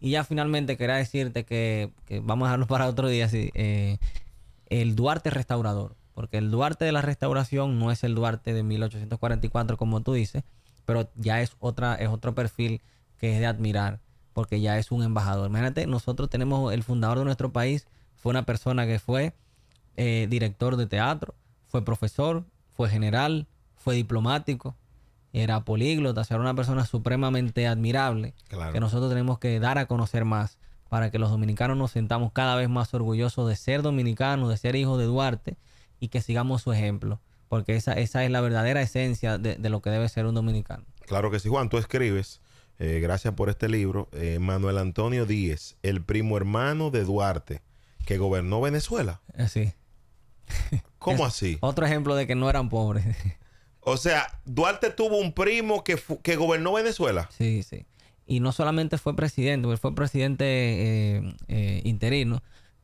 Y ya finalmente quería decirte que, vamos a dejarlo para otro día, eh, el Duarte Restaurador. Porque el Duarte de la restauración no es el Duarte de 1844, como tú dices, pero ya es, otra, es otro perfil que es de admirar, porque ya es un embajador. Imagínate, nosotros tenemos el fundador de nuestro país, fue una persona que fue eh, director de teatro, fue profesor, fue general, fue diplomático, era políglota, o sea, era una persona supremamente admirable, que nosotros tenemos que dar a conocer más para que los dominicanos nos sentamos cada vez más orgullosos de ser dominicanos, de ser hijos de Duarte y que sigamos su ejemplo, porque esa, esa es la verdadera esencia de, lo que debe ser un dominicano.
Claro que sí, Juan, tú escribes, eh, gracias por este libro, eh, Manuel Antonio Díez, el primo hermano de Duarte, que gobernó Venezuela. Así. ¿Cómo así? Otro ejemplo de que no eran pobres. o sea, Duarte tuvo un primo que, gobernó Venezuela.
Sí, sí. Y no solamente fue presidente, fue presidente eh, interino,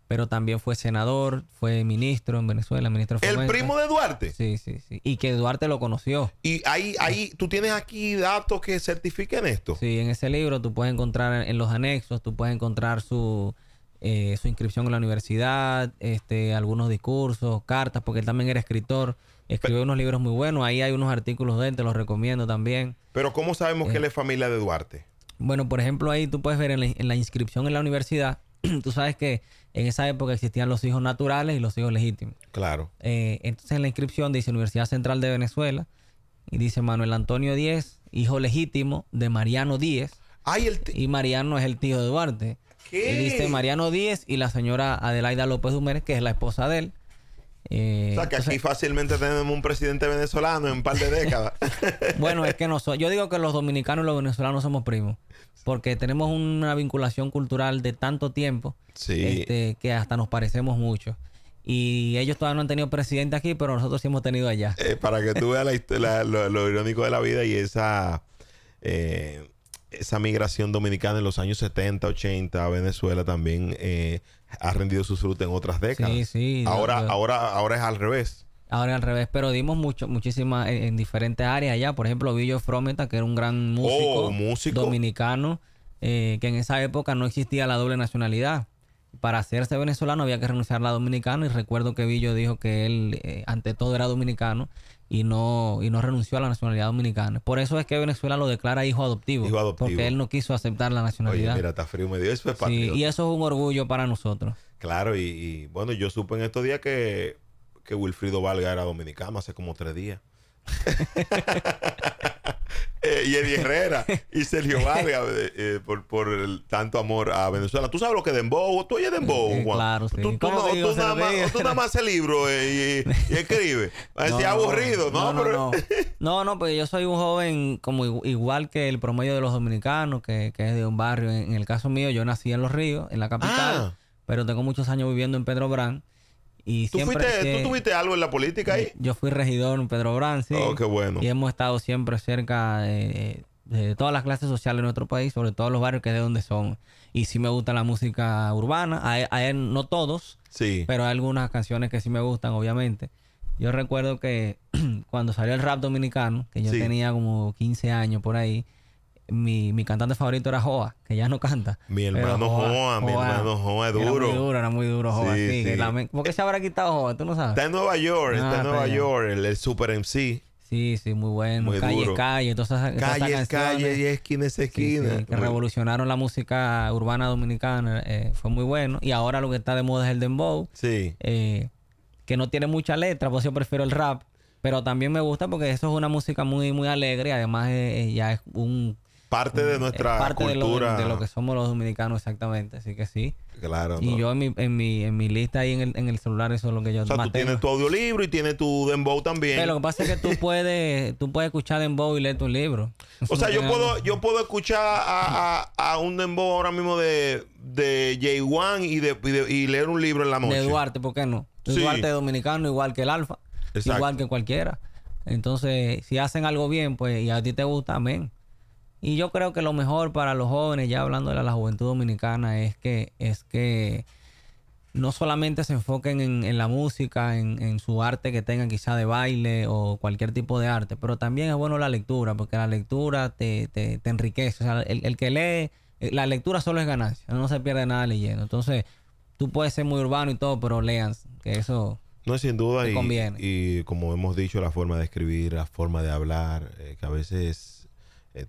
pero también fue senador, fue ministro en Venezuela, ministro ¿El primo de Duarte? Sí, sí, sí. Y que Duarte lo conoció.
¿Y ahí, ahí tú tienes aquí datos que certifiquen esto? Sí, en
ese libro tú puedes encontrar en los anexos, tú puedes encontrar su, eh, su inscripción en la universidad, este, algunos discursos, cartas, porque él también era escritor. Escribió unos libros muy buenos, ahí hay unos artículos de él, te los recomiendo también.
Pero ¿cómo sabemos que él eh. es familia de Duarte?
Bueno, por ejemplo, ahí tú puedes ver en la inscripción en la universidad, tú sabes que en esa época existían los hijos naturales y los hijos legítimos. Claro. Eh, entonces en la inscripción dice Universidad Central de Venezuela y dice Manuel Antonio Díez, hijo legítimo de Mariano Díez. y Mariano es el tío de Duarte. ¿Qué? Y dice Mariano Díez y la señora Adelaida López Dumérez, que es la esposa de él. Eh, o sea, que
aquí fácilmente tenemos un presidente venezolano en un par de décadas.
bueno, es que no yo digo que los dominicanos y los venezolanos somos primos porque tenemos una vinculación cultural de tanto tiempo
este,
que hasta nos parecemos mucho. Y ellos todavía no han tenido presidente aquí, pero nosotros sí hemos tenido allá.
Eh, para que tú veas lo, irónico de la vida y esa, eh, esa migración dominicana en los años 70, 80 a Venezuela también eh, ha rendido su fruto en otras décadas. ahora, ahora, ahora es al revés.
Ahora al revés, pero dimos mucho, muchísimas en, diferentes áreas allá. Por ejemplo, Villo Frometa, que era un gran oh, músico, dominicano, eh, que en esa época no existía la doble nacionalidad. Para hacerse venezolano había que renunciar a la dominicana y recuerdo que Billo dijo que él eh, ante todo era dominicano y no, no renunció a la nacionalidad dominicana. Por eso es que Venezuela lo declara hijo adoptivo. Hijo adoptivo. Porque él no quiso aceptar la nacionalidad. Oye, mira,
está frío, me dio eso. Es sí, y
eso es un orgullo para nosotros.
Claro, y bueno, yo supe en estos días que que Wilfrido Valga era dominicano hace como tres días. Eh, y Eddie Herrera y Sergio Valga eh, eh, por, el tanto amor a Venezuela. Tú sabes lo que es Dembow, tú oyes Dembow, Juan. Claro, Tú, tú, tú, nada más, tú, nada el libro y, escribe. Es no, aburrido, ¿no? No, pero...
no, no, porque yo soy un joven como igual que el promedio de los dominicanos, que, es de un barrio. En, el caso mío, yo nací en Los Ríos, en la capital, ah. pero tengo muchos años viviendo en Pedro Brán. Y ¿Tú,
tuviste algo en la política ahí?
Yo fui regidor en Pedro Brán, Oh, qué bueno. Y hemos estado siempre cerca de, todas las clases sociales de nuestro país, sobre todo los barrios que de donde son. Y sí me gusta la música urbana. A, él, no todos, sí. pero hay algunas canciones que sí me gustan, obviamente. Yo recuerdo que cuando salió el rap dominicano, que yo tenía como 15 años por ahí, mi, mi, cantante favorito era Joa, que ya no canta.
Mi hermano Joa, mi hermano Joa es duro. Era muy duro, era muy duro Joa. Sí,
¿Por qué se habrá quitado Joa? Tú no sabes. Está en Nueva York, está en ah, Nueva York,
el, Super MC. Sí, sí, muy bueno. calle, calle,
entonces Calle, calle,
y esquina es esquina.
que revolucionaron la música urbana dominicana. Eh, fue muy bueno. Y ahora lo que está de moda es el dembow. Sí. Eh, que no tiene mucha letra, pues yo prefiero el rap. Pero también me gusta porque eso es una música muy, muy alegre. Además, eh, ya es un
parte de mm, nuestra parte cultura. De lo, que
somos los dominicanos, exactamente. Así que sí. Claro. Y yo en mi, en, mi, lista ahí en el, en el celular, eso es lo que yo O sea, tú tienes
tu audiolibro y tienes tu dembow también. lo que pasa es
que tú puedes, tú puedes escuchar dembow y leer tu libro. o sea, yo puedo,
yo puedo escuchar a, un dembow ahora mismo de, de Jay Wan y, de, y, leer un libro en la noche. De Duarte,
¿por qué no? Sí. Duarte es dominicano, igual que el Alfa. Exacto. Igual que cualquiera. Entonces, si hacen algo bien, pues, y a ti te gusta, amén. Y yo creo que lo mejor para los jóvenes, ya hablando de la, juventud dominicana, es que, es que no solamente se enfoquen en, la música, en, su arte que tengan quizá de baile o cualquier tipo de arte, pero también es bueno la lectura, porque la lectura te, te, enriquece. O sea, el, que lee, eh, la lectura solo es ganancia, no se pierde nada leyendo. Entonces, tú puedes ser muy urbano y todo, pero lean, que eso... No, sin duda, y,
y como hemos dicho, la forma de escribir, la forma de hablar, eh, que a veces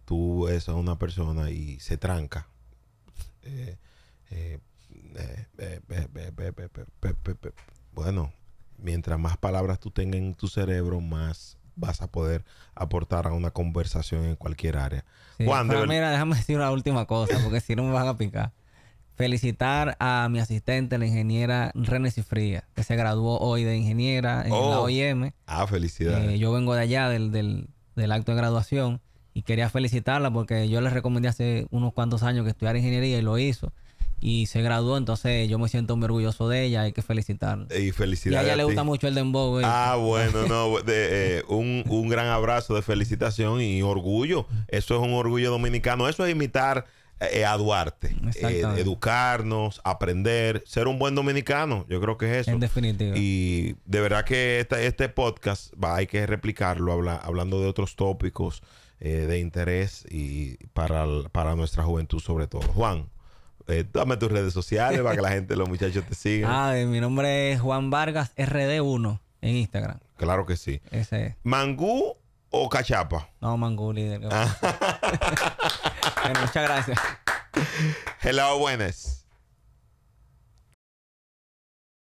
tú eres una persona y se tranca. Bueno, mientras más palabras tú tengas en tu cerebro, más vas a poder aportar a una conversación en cualquier área. mira,
déjame decir una última cosa, porque si no me van a picar. Felicitar a mi asistente, la ingeniera René Cifría, que se graduó hoy de ingeniera en la OIM. Ah, felicidades. yo vengo de allá, del, del, del acto de graduación y quería felicitarla porque yo le recomendé hace unos cuantos años que estudiara ingeniería y lo hizo. Y se graduó, entonces yo me siento muy orgulloso de ella, hay que felicitarla.
Y felicidades. Y a ella le gusta mucho el dembow. Eh. Ah, bueno, no, de, eh, un, gran abrazo de felicitación y orgullo. Eso es un orgullo dominicano, eso es imitar eh, a Duarte, educarnos, aprender, ser un buen dominicano, yo creo que es eso. En definitiva. Y de verdad que este podcast va, hay que replicarlo, hablando de otros tópicos. Eh, de interés y para, para nuestra juventud sobre todo. Juan, eh, dame tus redes sociales para que la gente, los muchachos te sigan.
Ah, eh, mi nombre es Juan Vargas RD1 en Instagram.
Claro que sí. Ese es. ¿Mangú o cachapa? No, Mangú, líder. Ah. muchas gracias. Hello, buenas.